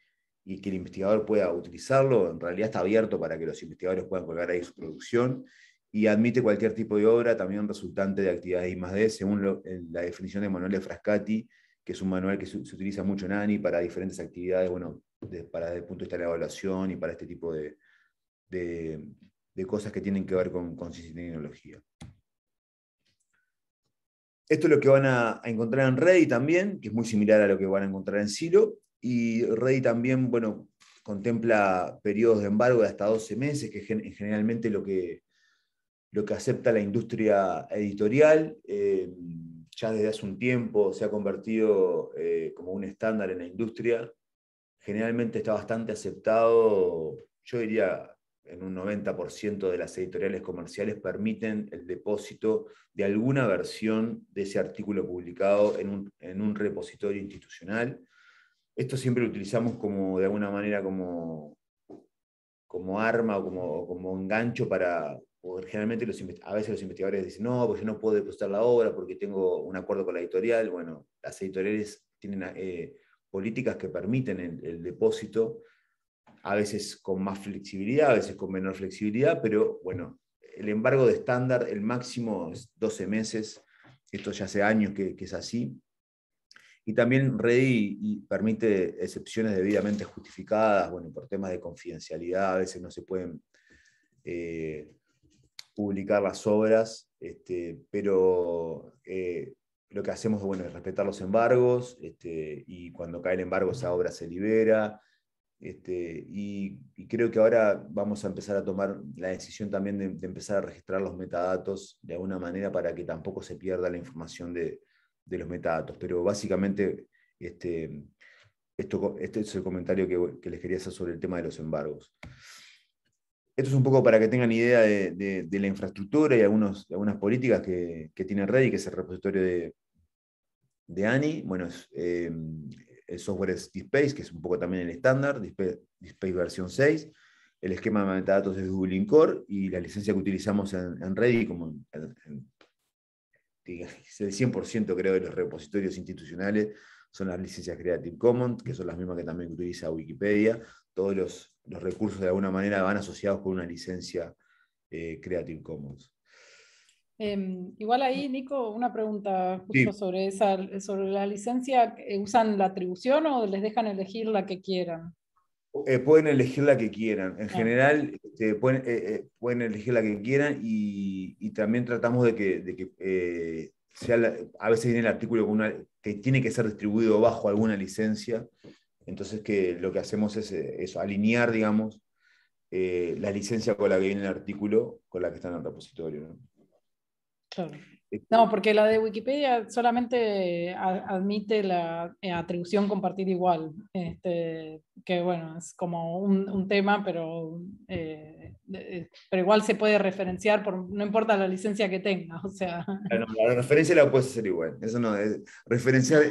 [SPEAKER 3] que el investigador pueda utilizarlo. En realidad está abierto para que los investigadores puedan colgar ahí su producción y admite cualquier tipo de obra, también resultante de actividades I según la definición de Manuel de Frascati, que es un manual que se, utiliza mucho en ANI para diferentes actividades, bueno, para desde el punto de vista de la evaluación y para este tipo de de cosas que tienen que ver con, con tecnología. Esto es lo que van a, encontrar en Ready también, que es muy similar a lo que van a encontrar en Silo. Y Ready también, bueno, contempla periodos de embargo de hasta 12 meses, que es generalmente lo que, lo que acepta la industria editorial. Eh, ya desde hace un tiempo se ha convertido eh, como un estándar en la industria. Generalmente está bastante aceptado, yo diría en un 90% de las editoriales comerciales permiten el depósito de alguna versión de ese artículo publicado en un, repositorio institucional. Esto siempre lo utilizamos como, de alguna manera, como, como arma o como, engancho para, generalmente a veces los investigadores dicen, no, pues yo no puedo depositar la obra porque tengo un acuerdo con la editorial. Bueno, las editoriales tienen eh, políticas que permiten el depósito a veces con más flexibilidad, a veces con menor flexibilidad, pero bueno, el embargo de estándar, el máximo es 12 meses, esto ya hace años que, es así. Y también Ready permite excepciones debidamente justificadas, bueno, por temas de confidencialidad, a veces no se pueden eh, publicar las obras, este, pero eh, lo que hacemos bueno, es respetar los embargos este, y cuando cae el embargo esa obra se libera este, y, creo que ahora vamos a empezar a tomar la decisión también de, empezar a registrar los metadatos de alguna manera para que tampoco se pierda la información de, los metadatos. Pero básicamente, este, esto, este es el comentario que, les quería hacer sobre el tema de los embargos. Esto es un poco para que tengan idea de, la infraestructura y algunos, algunas políticas que, que tiene Reddy, que es el repositorio de, de ANI. Bueno, es, eh, el software es DSpace, que es un poco también el estándar, DSpace, versión 6. El esquema de metadatos es Dublin Core y la licencia que utilizamos en, en Ready, como el 100% creo de los repositorios institucionales, son las licencias Creative Commons, que son las mismas que también utiliza Wikipedia. Todos los, recursos de alguna manera van asociados con una licencia eh, Creative Commons.
[SPEAKER 1] Em, igual ahí, Nico, una pregunta justo sobre, esa, sobre la licencia. Eh, ¿Usan la atribución o les dejan elegir la que quieran?
[SPEAKER 3] Eh, pueden elegir la que quieran. En ah. general, este, pueden, eh, pueden, elegir la que quieran y, también tratamos de que, a veces viene el artículo que tiene que ser distribuido bajo alguna licencia. Entonces, que lo que hacemos es eso, alinear, digamos, la licencia con la que viene el artículo, con la que está en el repositorio.
[SPEAKER 1] Eh, no, porque la de Wikipedia solamente admite la eh, atribución compartir igual, este, que bueno, es como un, un tema, pero, eh, pero igual se puede referenciar, por, no importa la licencia que tenga. O sea. la
[SPEAKER 3] referencia la puedes hacer igual, eso no referenciar,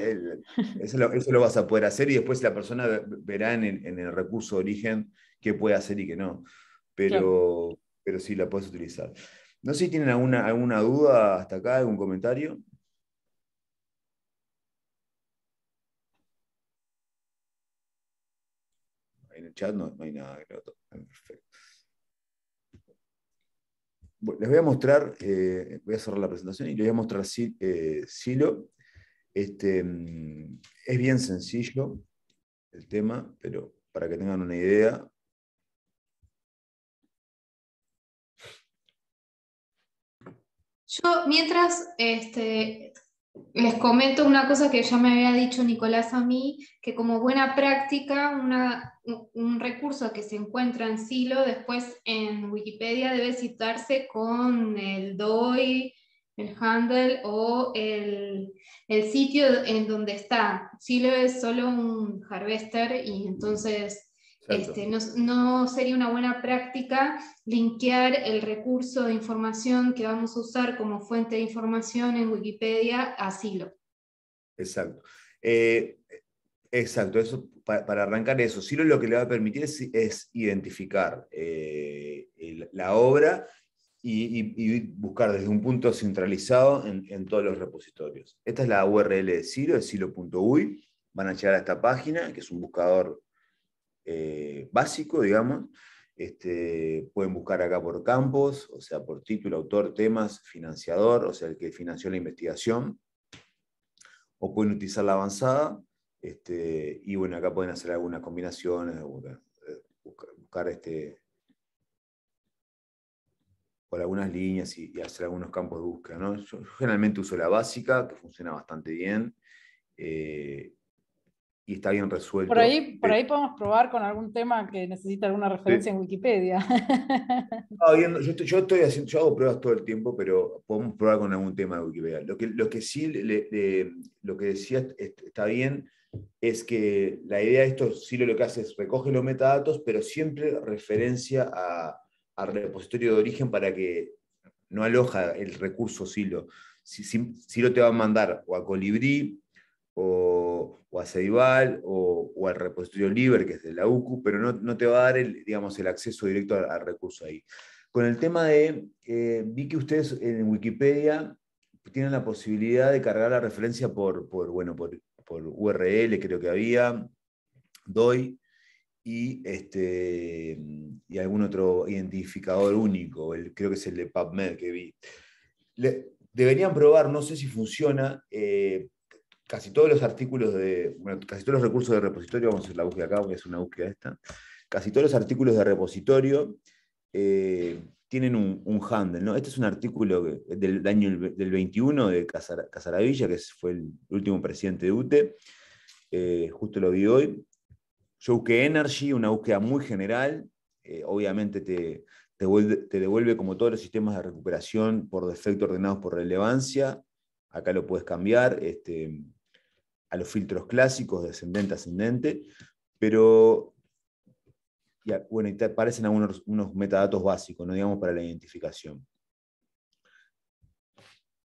[SPEAKER 3] eso, lo, eso, lo, vas a poder hacer y después la persona verá en el, en el recurso origen qué puede hacer y qué no, pero, pero sí la puedes utilizar. No sé si tienen alguna, alguna duda hasta acá, algún comentario. En el chat no, hay nada, Perfecto. les voy a mostrar, eh, voy a cerrar la presentación y les voy a mostrar eh, Silo. Este, mm, es bien sencillo el tema, pero para que tengan una idea,
[SPEAKER 1] Yo, mientras este, les comento una cosa que ya me había dicho Nicolás a mí, que como buena práctica, un recurso que se encuentra en Silo, después en Wikipedia debe citarse con el DOI, el handle o el sitio en donde está. Silo es solo un harvester y entonces este, no, sería una buena práctica linkear el recurso de información que vamos a usar como fuente de información en Wikipedia a Silo.
[SPEAKER 3] Exacto. Eh, exacto, eso, para, arrancar eso, Silo lo que le va a permitir es, identificar eh, la obra y, buscar desde un punto centralizado en, todos los repositorios. Esta es la URL de Silo, es silo.uy. Van a llegar a esta página, que es un buscador eh, básico, digamos. Este, pueden buscar acá por campos, o sea, por título, autor, temas, financiador, o sea, el que financió la investigación. O pueden utilizar la avanzada. Este, y bueno, acá pueden hacer algunas combinaciones, eh, buscar, este, por algunas líneas y, hacer algunos campos de búsqueda. ¿no? Yo, generalmente uso la básica, que funciona bastante bien. Eh, y está bien resuelto. Por ahí, por eh, ahí
[SPEAKER 1] podemos probar con algún tema que necesita alguna referencia en Wikipedia.
[SPEAKER 3] yo, hago pruebas todo el tiempo, pero podemos probar con algún tema de Wikipedia. Lo que, lo que sí, lo que decía está bien, es que la idea de esto, Silo lo que hace es recoge los metadatos, pero siempre referencia a, al repositorio de origen para que no aloja el recurso Silo. Si, si, Silo te va a mandar o a Colibri o, o a Ceibal o, al repositorio Libre, que es de la UCU, pero no, te va a dar el, digamos, el acceso directo al, recurso ahí. Con el tema de, eh, vi que ustedes en Wikipedia tienen la posibilidad de cargar la referencia por, por bueno, por, URL, creo que había, DOI, y, este, y algún otro identificador único, el, creo que es el de PubMed que vi. deberían probar, no sé si funciona, eh, casi todos los artículos de, casi todos los recursos de repositorio, vamos a hacer la búsqueda acá, porque es una búsqueda esta, casi todos los artículos de repositorio eh, tienen un, handle, ¿no? Este es un artículo del año del 21 de Casaravilla, que fue el último presidente de UTE, eh, justo lo vi hoy. Yo que Energy, una búsqueda muy general, eh, obviamente te, te devuelve como todos los sistemas de recuperación por defecto ordenados por relevancia, acá lo puedes cambiar este, a los filtros clásicos, descendente, ascendente, pero bueno, y te aparecen algunos unos metadatos básicos, ¿no? digamos, para la identificación.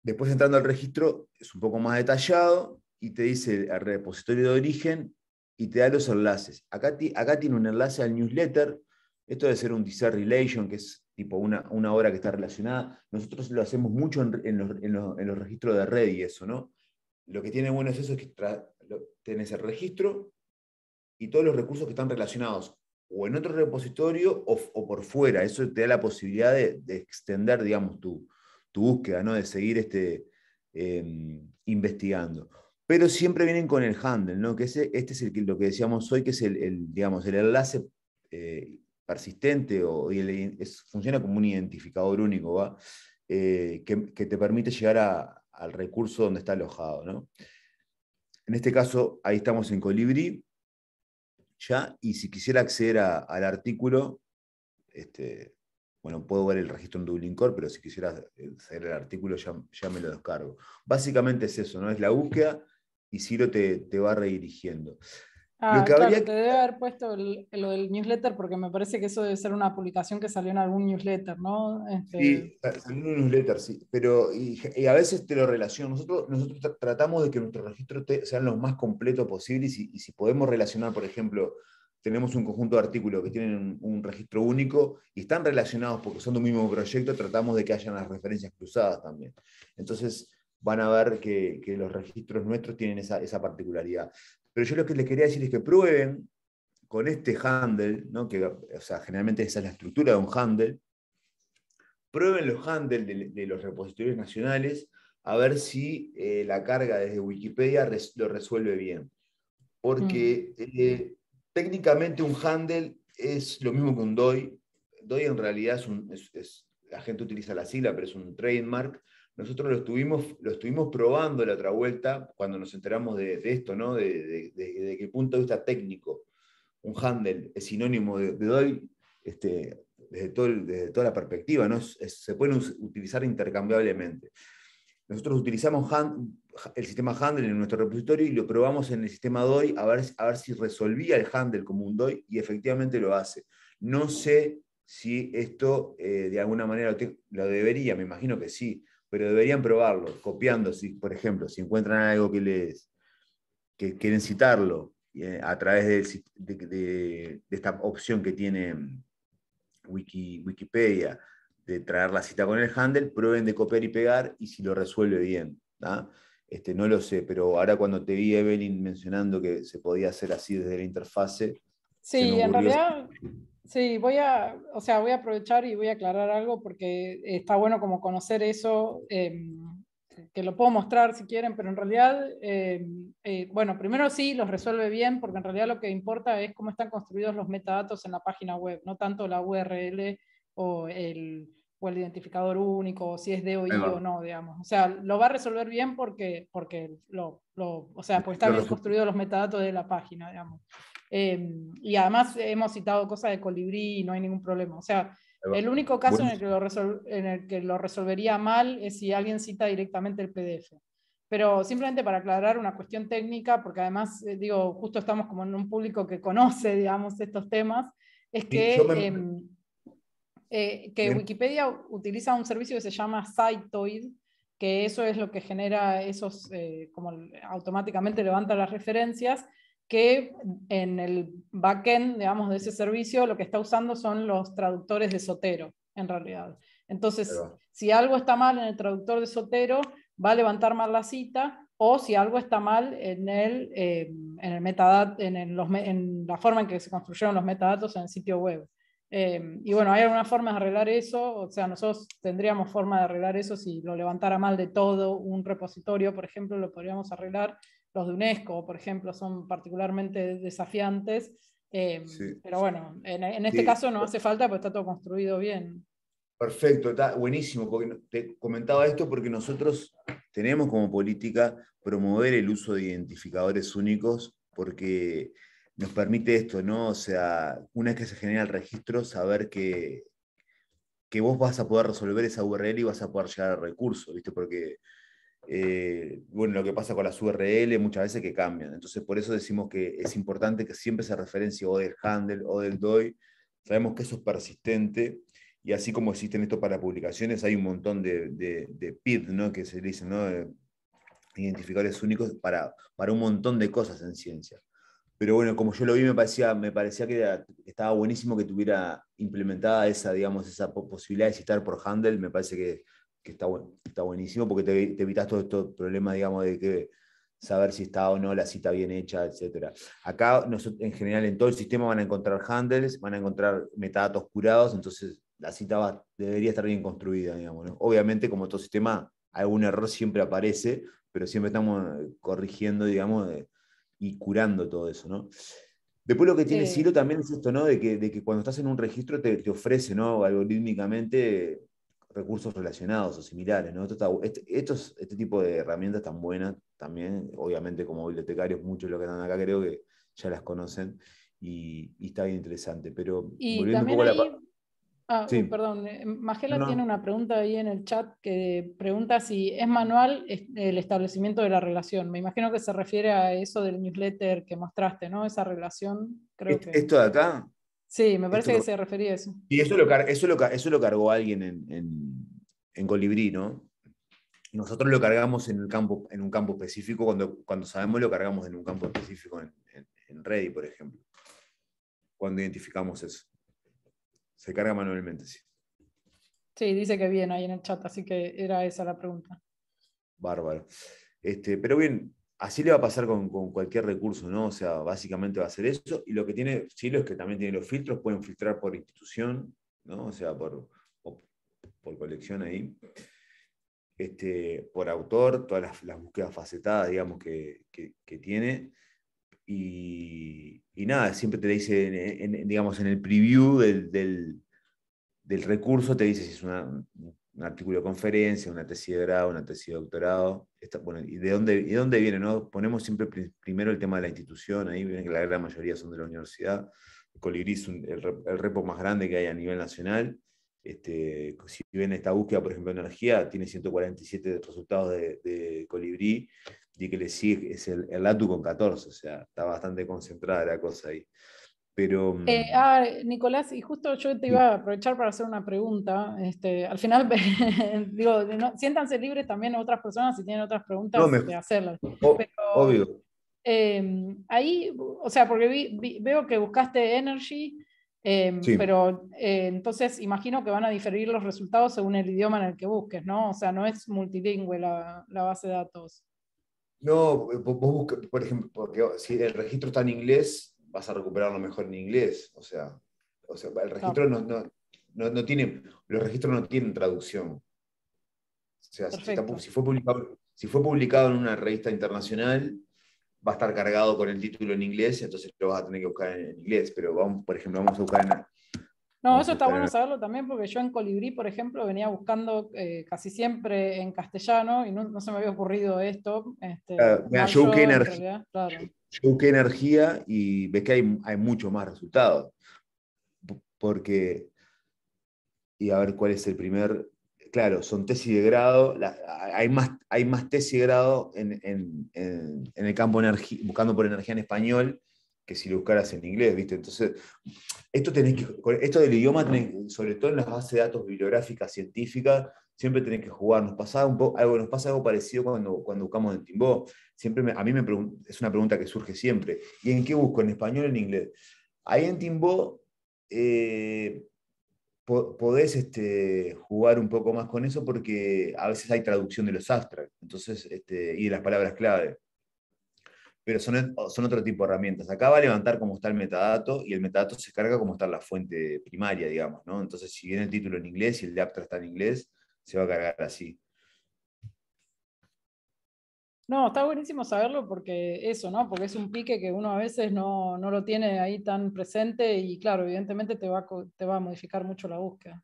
[SPEAKER 3] Después entrando al registro es un poco más detallado y te dice el repositorio de origen y te da los enlaces. Acá, tiene un enlace al newsletter, esto debe ser un dice relation, que es tipo una, una obra que está relacionada. Nosotros lo hacemos mucho en, los, registros de red y eso, ¿no? Lo que tiene bueno es eso, es que tenés el registro y todos los recursos que están relacionados o en otro repositorio o, por fuera. Eso te da la posibilidad de, extender, digamos, tu, búsqueda, ¿no? De seguir este, em, investigando. Pero siempre vienen con el handle, ¿no? Que este es el, lo que decíamos hoy, que es el, digamos, el enlace eh, persistente o funciona como un identificador único, ¿va? Eh, que, te permite llegar al recurso donde está alojado. ¿no? En este caso, ahí estamos en Colibri, ya, y si quisiera acceder al artículo, este, bueno, puedo ver el registro en Dublin Core, pero si quisiera acceder al artículo ya, ya, me lo descargo. Básicamente es eso, ¿no? Es la búsqueda y Ciro te, te va redirigiendo. Ah, que claro, te
[SPEAKER 1] debe haber puesto lo del newsletter porque me parece que eso debe ser una publicación que salió en algún newsletter, ¿no? Este, sí,
[SPEAKER 3] salió en un newsletter, sí, pero y, a veces te lo relaciono. Nosotros, nosotros tratamos de que nuestros registros sean los más completos posibles y, si podemos relacionar, por ejemplo, tenemos un conjunto de artículos que tienen un, registro único y están relacionados porque son de un mismo proyecto, tratamos de que hayan las referencias cruzadas también. Entonces van a ver que, que los registros nuestros tienen esa, esa particularidad. Pero yo lo que les quería decir es que prueben con este handle, que generalmente esa es la estructura de un handle, prueben los handles de, los repositorios nacionales a ver si eh, la carga desde Wikipedia lo resuelve bien. Porque mm. eh, técnicamente un handle es lo mismo que un DOI. DOI en realidad es un, la gente utiliza la sigla, pero es un trademark nosotros lo estuvimos, lo estuvimos probando la otra vuelta cuando nos enteramos de, esto, ¿no? De, de, qué punto de vista técnico un handle es sinónimo de, DOI este, desde, toda la perspectiva, se pueden utilizar intercambiablemente. Nosotros utilizamos el sistema handle en nuestro repositorio y lo probamos en el sistema DOI a ver, a ver si resolvía el handle como un DOI y efectivamente lo hace. No sé si esto eh, de alguna manera lo, debería, me imagino que sí, pero deberían probarlo, copiando, si, por ejemplo, si encuentran algo que les quieren citarlo eh, a través de, esta opción que tiene mm, Wikipedia de traer la cita con el handle, prueben de copiar y pegar y si lo resuelve bien. Este, no lo sé, pero ahora cuando te vi, Evelyn, mencionando que se podía hacer así desde la interfase. Sí, en realidad
[SPEAKER 1] Sí, voy a, o sea, voy a aprovechar y voy a aclarar algo porque está bueno como conocer eso, em, que lo puedo mostrar si quieren, pero en realidad, em, eh, bueno, primero sí, los resuelve bien porque en realidad lo que importa es cómo están construidos los metadatos en la página web, no tanto la URL o el, el identificador único, o si es DOI o no, digamos. O sea, lo va a resolver bien porque, porque, lo, lo sea, pues están bien construidos los metadatos de la página, digamos. Em, y además hemos citado cosas de colibrí y no hay ningún problema. O sea, el único caso en el, que lo en el que lo resolvería mal es si alguien cita directamente el PDF. Pero simplemente para aclarar una cuestión técnica, porque además, eh, digo, justo estamos como en un público que conoce, digamos, estos temas, es que, em, eh, que Wikipedia utiliza un servicio que se llama Citoid, que eso es lo que genera esos, eh, como automáticamente levanta las referencias, que en el backend, digamos, de ese servicio, lo que está usando son los traductores de Sotero, en realidad. Entonces, si algo está mal en el traductor de Sotero, va a levantar mal la cita, o si algo está mal en, el, eh, en, el en, la forma en que se construyeron los metadatos en el sitio web. Eh, y bueno, hay alguna forma de arreglar eso, o sea, nosotros tendríamos forma de arreglar eso si lo levantara mal de todo un repositorio, por ejemplo, lo podríamos arreglar, los de UNESCO, por ejemplo, son particularmente desafiantes. Em, pero bueno, en, este caso no hace falta porque está todo construido bien.
[SPEAKER 3] Perfecto, está buenísimo. te comentaba esto porque nosotros tenemos como política promover el uso de identificadores únicos porque nos permite esto, ¿no? O sea, una vez que se genera el registro, saber que, que vos vas a poder resolver esa URL y vas a poder llegar a recurso, ¿viste? Porque eh, bueno, lo que pasa con las URL muchas veces que cambian. Entonces, por eso decimos que es importante que siempre se referencie o del handle o del DOI. Sabemos que eso es persistente y así como existen esto para publicaciones, hay un montón de, de, PID, ¿no? que se dicen, ¿no? Eh, identificadores únicos para, para un montón de cosas en ciencia. Pero bueno, como yo lo vi, me parecía, me parecía que estaba buenísimo que tuviera implementada esa, digamos, esa posibilidad de citar por handle. Me parece que que está, buenísimo porque te, evitas todo estos problemas, digamos, de saber si está o no la cita bien hecha, etc. Acá, en general, en todo el sistema van a encontrar handles, van a encontrar metadatos curados, entonces la cita va, debería estar bien construida, digamos. ¿no? Obviamente, como todo sistema, algún error siempre aparece, pero siempre estamos eh, corrigiendo, digamos, eh, y curando todo eso, ¿no? Después lo que tiene Silo también es esto, ¿no? De que, de que, cuando estás en un registro te, te ofrece, ¿no? Algorítmicamente recursos relacionados o similares. ¿no? este, estos, este tipo de herramientas tan buenas también, obviamente como bibliotecarios, muchos de los que están acá creo que ya las conocen y, está bien interesante. Pero volviendo un la...
[SPEAKER 1] Ah, perdón, eh, Magela tiene una pregunta ahí en el chat que pregunta si es manual el establecimiento de la relación. Me imagino que se refiere a eso del newsletter que mostraste, ¿no? Esa relación, creo que... ¿Esto de acá? Sí, me parece que se refería a eso.
[SPEAKER 3] Y eso lo, eso lo, eso lo cargó alguien en, en, Colibrí, ¿no? Nosotros lo cargamos en, el campo, en un campo específico, cuando, cuando sabemos lo cargamos en un campo específico, en, en, Ready, por ejemplo. Cuando identificamos eso. Se carga manualmente, sí.
[SPEAKER 1] Sí, dice que viene ahí en el chat, así que era esa la pregunta.
[SPEAKER 3] Bárbaro. Este, pero bien, así le va a pasar con, cualquier recurso, ¿no? O sea, básicamente va a ser eso. Y lo que tiene Silo es que también tiene los filtros, pueden filtrar por institución, ¿no? O sea, por, por colección ahí. Este, por autor, todas las, búsquedas facetadas, digamos, que, que, tiene. Y, nada, siempre te dice, digamos, en el preview del, recurso, te dice si es un artículo de conferencia, una tesis de grado, una tesis de doctorado, ¿y de dónde, y dónde viene? No? Ponemos siempre primero el tema de la institución, ahí viene que la gran mayoría son de la universidad. Colibrí es el, el, repo más grande que hay a nivel nacional. Este, si ven esta búsqueda, por ejemplo, de energía, tiene 147 resultados de, Colibrí, y que le sigue es el, LATU con 14, o sea, está bastante concentrada la cosa ahí. Pero... Mm, eh,
[SPEAKER 1] ah, Nicolás, y justo yo te iba a aprovechar para hacer una pregunta. Este, al final, digo, siéntanse libres también otras personas si tienen otras preguntas de hacerlas. obvio. Em, ahí, o sea, porque veo que buscaste Energy, em, pero eh, entonces imagino que van a diferir los resultados según el idioma en el que busques, ¿no? O sea, no es multilingüe la, la base de datos.
[SPEAKER 3] No, eh, vos buscas, por ejemplo, porque si el registro está en inglés, vas a recuperarlo mejor en inglés. O sea, el registro no, no, tiene, los registros no tienen traducción. O sea, si, fue publicado, en una revista internacional, va a estar cargado con el título en inglés, entonces lo vas a tener que buscar en, inglés. Pero vamos, por ejemplo, vamos a buscar en,
[SPEAKER 1] no, eso está bueno saberlo también, porque yo en Colibrí, por ejemplo, venía buscando eh, casi siempre en castellano y no, se me había ocurrido esto. Este, yo busqué energía,
[SPEAKER 3] energía y ves que hay, hay mucho más resultados. Porque, y a ver cuál es el primer. Claro, son tesis de grado, hay, más, hay más tesis de grado en, el campo energía, buscando por energía en español que si lo buscaras en inglés, ¿viste? Entonces, esto, que, esto del idioma, sobre todo en las bases de datos bibliográficas, científicas, siempre tenés que jugar. Nos pasa, un algo, nos pasa algo parecido cuando, cuando buscamos en Timbó. Siempre a mí me es una pregunta que surge siempre. ¿Y en qué busco? ¿En español o en inglés? Ahí en Timbó eh, podés este, jugar un poco más con eso porque a veces hay traducción de los abstracts entonces, este, y de las palabras clave pero son, otro tipo de herramientas. Acá va a levantar cómo está el metadato y el metadato se carga como está la fuente primaria, digamos, Entonces, si viene el título en inglés y el de está en inglés, se va a cargar así.
[SPEAKER 1] No, está buenísimo saberlo porque eso, ¿no? Porque es un pique que uno a veces no, lo tiene ahí tan presente y claro, evidentemente te va a modificar mucho la búsqueda.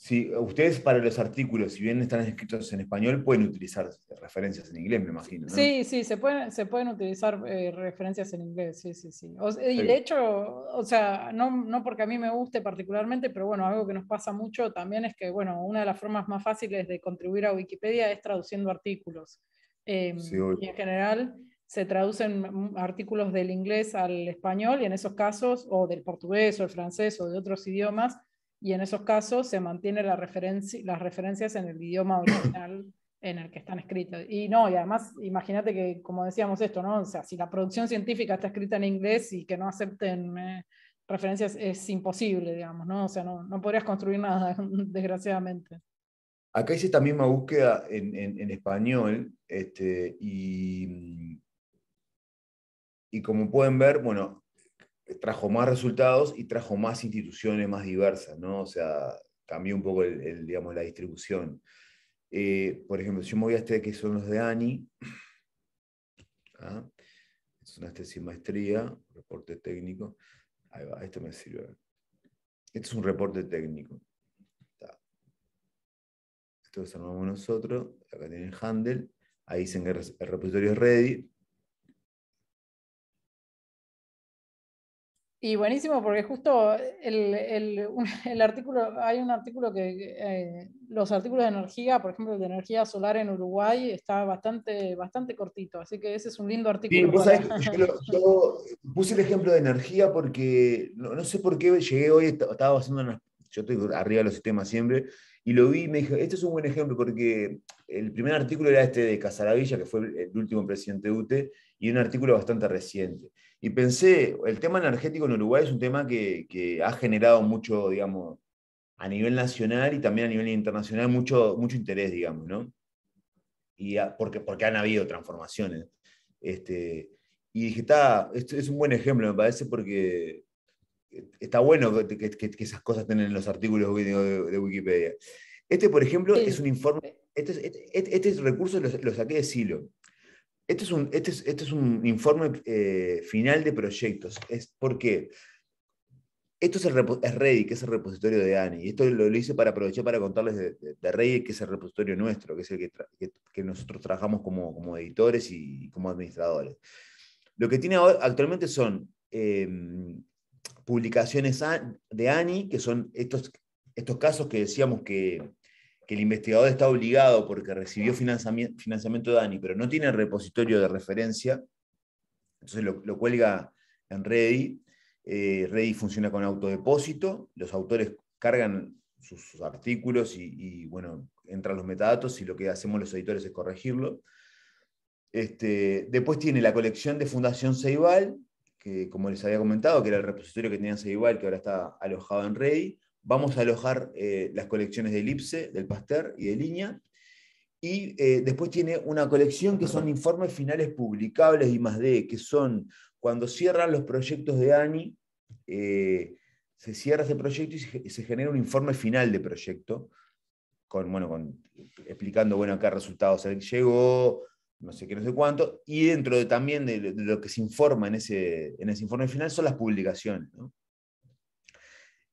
[SPEAKER 3] Sí, ustedes para los artículos, si bien están escritos en español, pueden utilizar referencias en inglés, me imagino. Sí,
[SPEAKER 1] sí, se pueden, se pueden utilizar eh, referencias en inglés, sí, sí, sí. y de hecho, o sea, no, no, porque a mí me guste particularmente, pero bueno, algo que nos pasa mucho también es que, bueno, una de las formas más fáciles de contribuir a Wikipedia es traduciendo artículos. Em, en general se traducen artículos del inglés al español y en esos casos, o del portugués o el francés o de otros idiomas, y en esos casos se mantiene la las referencias en el idioma original en el que están escritas. Y no, y además, imagínate que, como decíamos esto, ¿no? O sea, si la producción científica está escrita en inglés y que no acepten eh, referencias es imposible, digamos, ¿no? O sea, no, podrías construir nada, desgraciadamente.
[SPEAKER 3] Acá hice esta misma búsqueda en, español este, y, y como pueden ver, bueno, trajo más resultados y trajo más instituciones más diversas, ¿no? O sea, cambió un poco, el, la distribución. Eh, por ejemplo, yo me voy a este que son los de ANI, ¿ah? es una tesis maestría, reporte técnico, ahí va, esto me sirve. Esto es un reporte técnico. Esto lo armamos nosotros, acá tienen handle, ahí dicen que el repositorio es ready,
[SPEAKER 1] Y buenísimo, porque justo el, artículo, hay un artículo que eh, eh, los artículos de energía, por ejemplo, de energía solar en Uruguay, está bastante, bastante cortito, así que ese es un lindo artículo.
[SPEAKER 3] yo, puse el ejemplo de energía porque no, sé por qué llegué hoy, estaba haciendo una, yo estoy arriba de los sistemas siempre, y lo vi y me dije, este es un buen ejemplo porque el primer artículo era este de Casaravilla, que fue el último presidente de UTE, y un artículo bastante reciente. Y pensé, el tema energético en Uruguay es un tema que, ha generado mucho, digamos, a nivel nacional y también a nivel internacional, mucho, mucho interés, digamos, ¿no? Y porque, porque han habido transformaciones. Este, y dije, está, es un buen ejemplo, me parece, porque está bueno que, esas cosas estén en los artículos de, Wikipedia. Este, por ejemplo, es un informe, este, este, este, este recurso lo, saqué de Silo. Este es un, este es, este un informe eh, final de proyectos. Es porque esto es, el, que es el repositorio de Ani. Y esto lo, hice para aprovechar para contarles de, de, que es el repositorio nuestro, que es el que, nosotros trabajamos como, como, editores y como administradores. Lo que tiene actualmente son em, publicaciones de Ani, que son estos, estos casos que decíamos que, que el investigador está obligado porque recibió financiamiento, de DANI, pero no tiene repositorio de referencia, entonces lo, cuelga en Ready. Eh, funciona con autodepósito, los autores cargan sus, artículos y, bueno, entran los metadatos y lo que hacemos los editores es corregirlo. Este, después tiene la colección de Fundación Ceibal, que como les había comentado, que era el repositorio que tenía Ceibal, que ahora está alojado en Ready vamos a alojar eh, las colecciones de Elipse, del Pasteur y de Línea. Y eh, después tiene una colección que son informes finales publicables y más de, que son cuando cierran los proyectos de ANI, eh, se cierra ese proyecto y se, genera un informe final de proyecto, con, bueno, con, explicando, bueno, acá resultados llegó, no sé qué, no sé cuánto, y dentro de, también de, lo que se informa en ese, en ese informe final son las publicaciones. ¿no?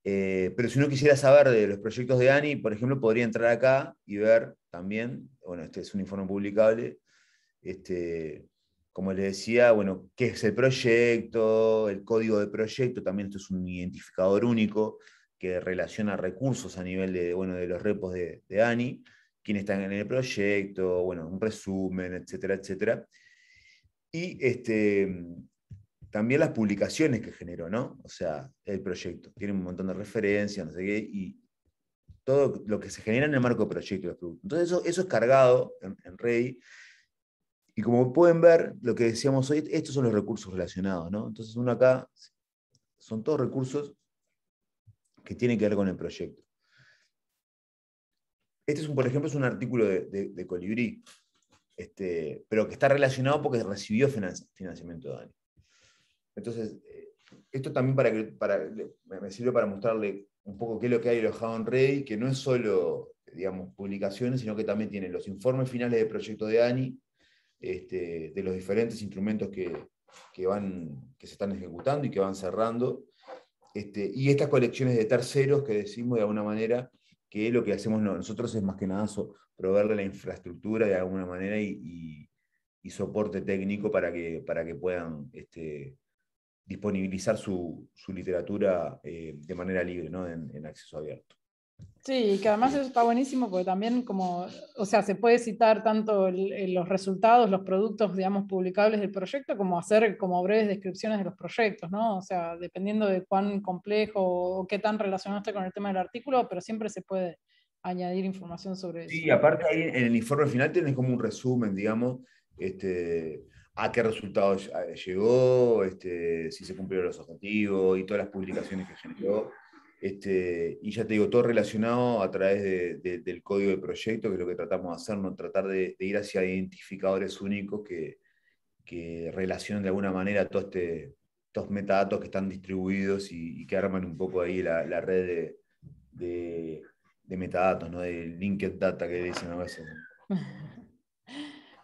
[SPEAKER 3] Eh, pero si uno quisiera saber de los proyectos de ANI, por ejemplo, podría entrar acá y ver también, bueno, este es un informe publicable, este, como les decía, bueno, qué es el proyecto, el código de proyecto, también esto es un identificador único que relaciona recursos a nivel de, bueno, de los repos de, de ANI, quiénes están en el proyecto, bueno, un resumen, etcétera, etcétera. Y este, también las publicaciones que generó, ¿no? O sea, el proyecto. Tiene un montón de referencias, no sé qué, y todo lo que se genera en el marco del proyecto. Entonces eso, es cargado en, en Rey. Y como pueden ver, lo que decíamos hoy, estos son los recursos relacionados, ¿no? Entonces uno acá, son todos recursos que tienen que ver con el proyecto. Este, es un, por ejemplo, es un artículo de, de, Colibrí, este, pero que está relacionado porque recibió financiamiento de Dani. Entonces, eh, esto también para para, me sirve para mostrarle un poco qué es lo que hay alojado en Rey, que no es solo, digamos, publicaciones, sino que también tiene los informes finales del proyecto de ANI, este, de los diferentes instrumentos que, van, que se están ejecutando y que van cerrando, este, y estas colecciones de terceros que decimos de alguna manera que lo que hacemos nosotros es más que nada proveerle la infraestructura de alguna manera y, soporte técnico para que, para que puedan este, disponibilizar su, literatura eh, de manera libre, en, acceso abierto.
[SPEAKER 1] Sí, que además eh. está buenísimo porque también como, o sea, se puede citar tanto los resultados, los productos, digamos, publicables del proyecto, como hacer como breves descripciones de los proyectos, ¿no? O sea, dependiendo de cuán complejo o qué tan relacionado esté con el tema del artículo, pero siempre se puede añadir información sobre eso. Sí, aparte
[SPEAKER 3] ahí en el informe final tienes como un resumen, digamos, este, a qué resultado llegó, este, si se cumplieron los objetivos y todas las publicaciones que generó. Este, y ya te digo, todo relacionado a través del código de proyecto, que es lo que tratamos de hacer, ¿no? tratar de, ir hacia identificadores únicos que, que, relacionen de alguna manera todos este, estos metadatos que están distribuidos y, que arman un poco ahí la, red de, metadatos, ¿no? de linked data que dicen a veces.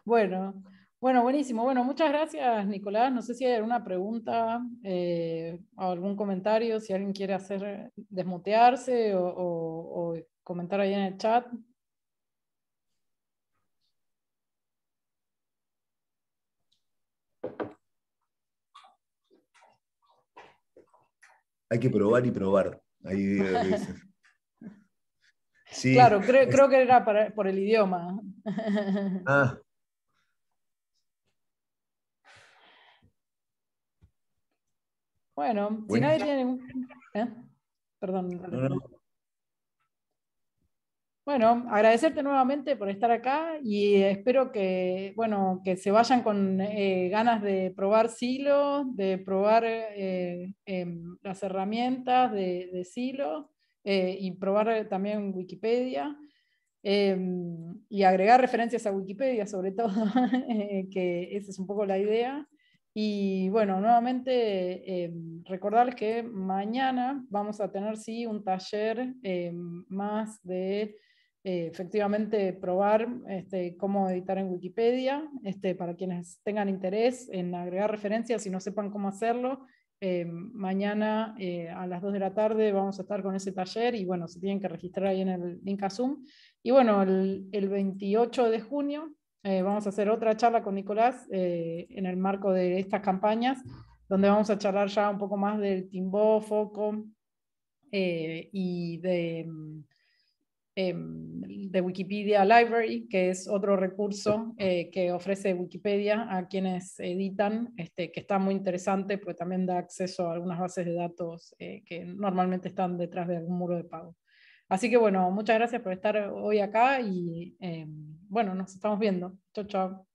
[SPEAKER 1] Bueno, bueno, buenísimo. Bueno, muchas gracias, Nicolás. No sé si hay alguna pregunta eh, o algún comentario, si alguien quiere hacer desmutearse o, comentar ahí en el chat.
[SPEAKER 3] Hay que probar y probar. Ahí
[SPEAKER 2] sí. Claro, creo,
[SPEAKER 1] que era por el idioma. Ah, Bueno, si nadie tiene ¿eh? Perdón. Bueno, agradecerte nuevamente por estar acá y espero que, que se vayan con eh, ganas de probar Silo, de probar eh, em, las herramientas de, Silo y probar también Wikipedia. Em, y agregar referencias a Wikipedia sobre todo, que esa es un poco la idea. Y bueno, nuevamente em, recordarles que mañana vamos a tener sí un taller em, más de eh, efectivamente probar este, cómo editar en Wikipedia, este, para quienes tengan interés en agregar referencias y no sepan cómo hacerlo. Em, mañana eh, a las 2 de la tarde vamos a estar con ese taller y bueno, se tienen que registrar ahí en el link a Zoom. Y bueno, el, el 28 de junio eh, vamos a hacer otra charla con Nicolás eh, en el marco de estas campañas, donde vamos a charlar ya un poco más del timbó, foco eh, y de, mm, em, de, Wikipedia Library, que es otro recurso que ofrece Wikipedia a quienes editan, este, que está muy interesante, pues también da acceso a algunas bases de datos que normalmente están detrás de algún muro de pago. Así que bueno, muchas gracias por estar hoy acá y eh, bueno, nos estamos viendo. Chao, chao.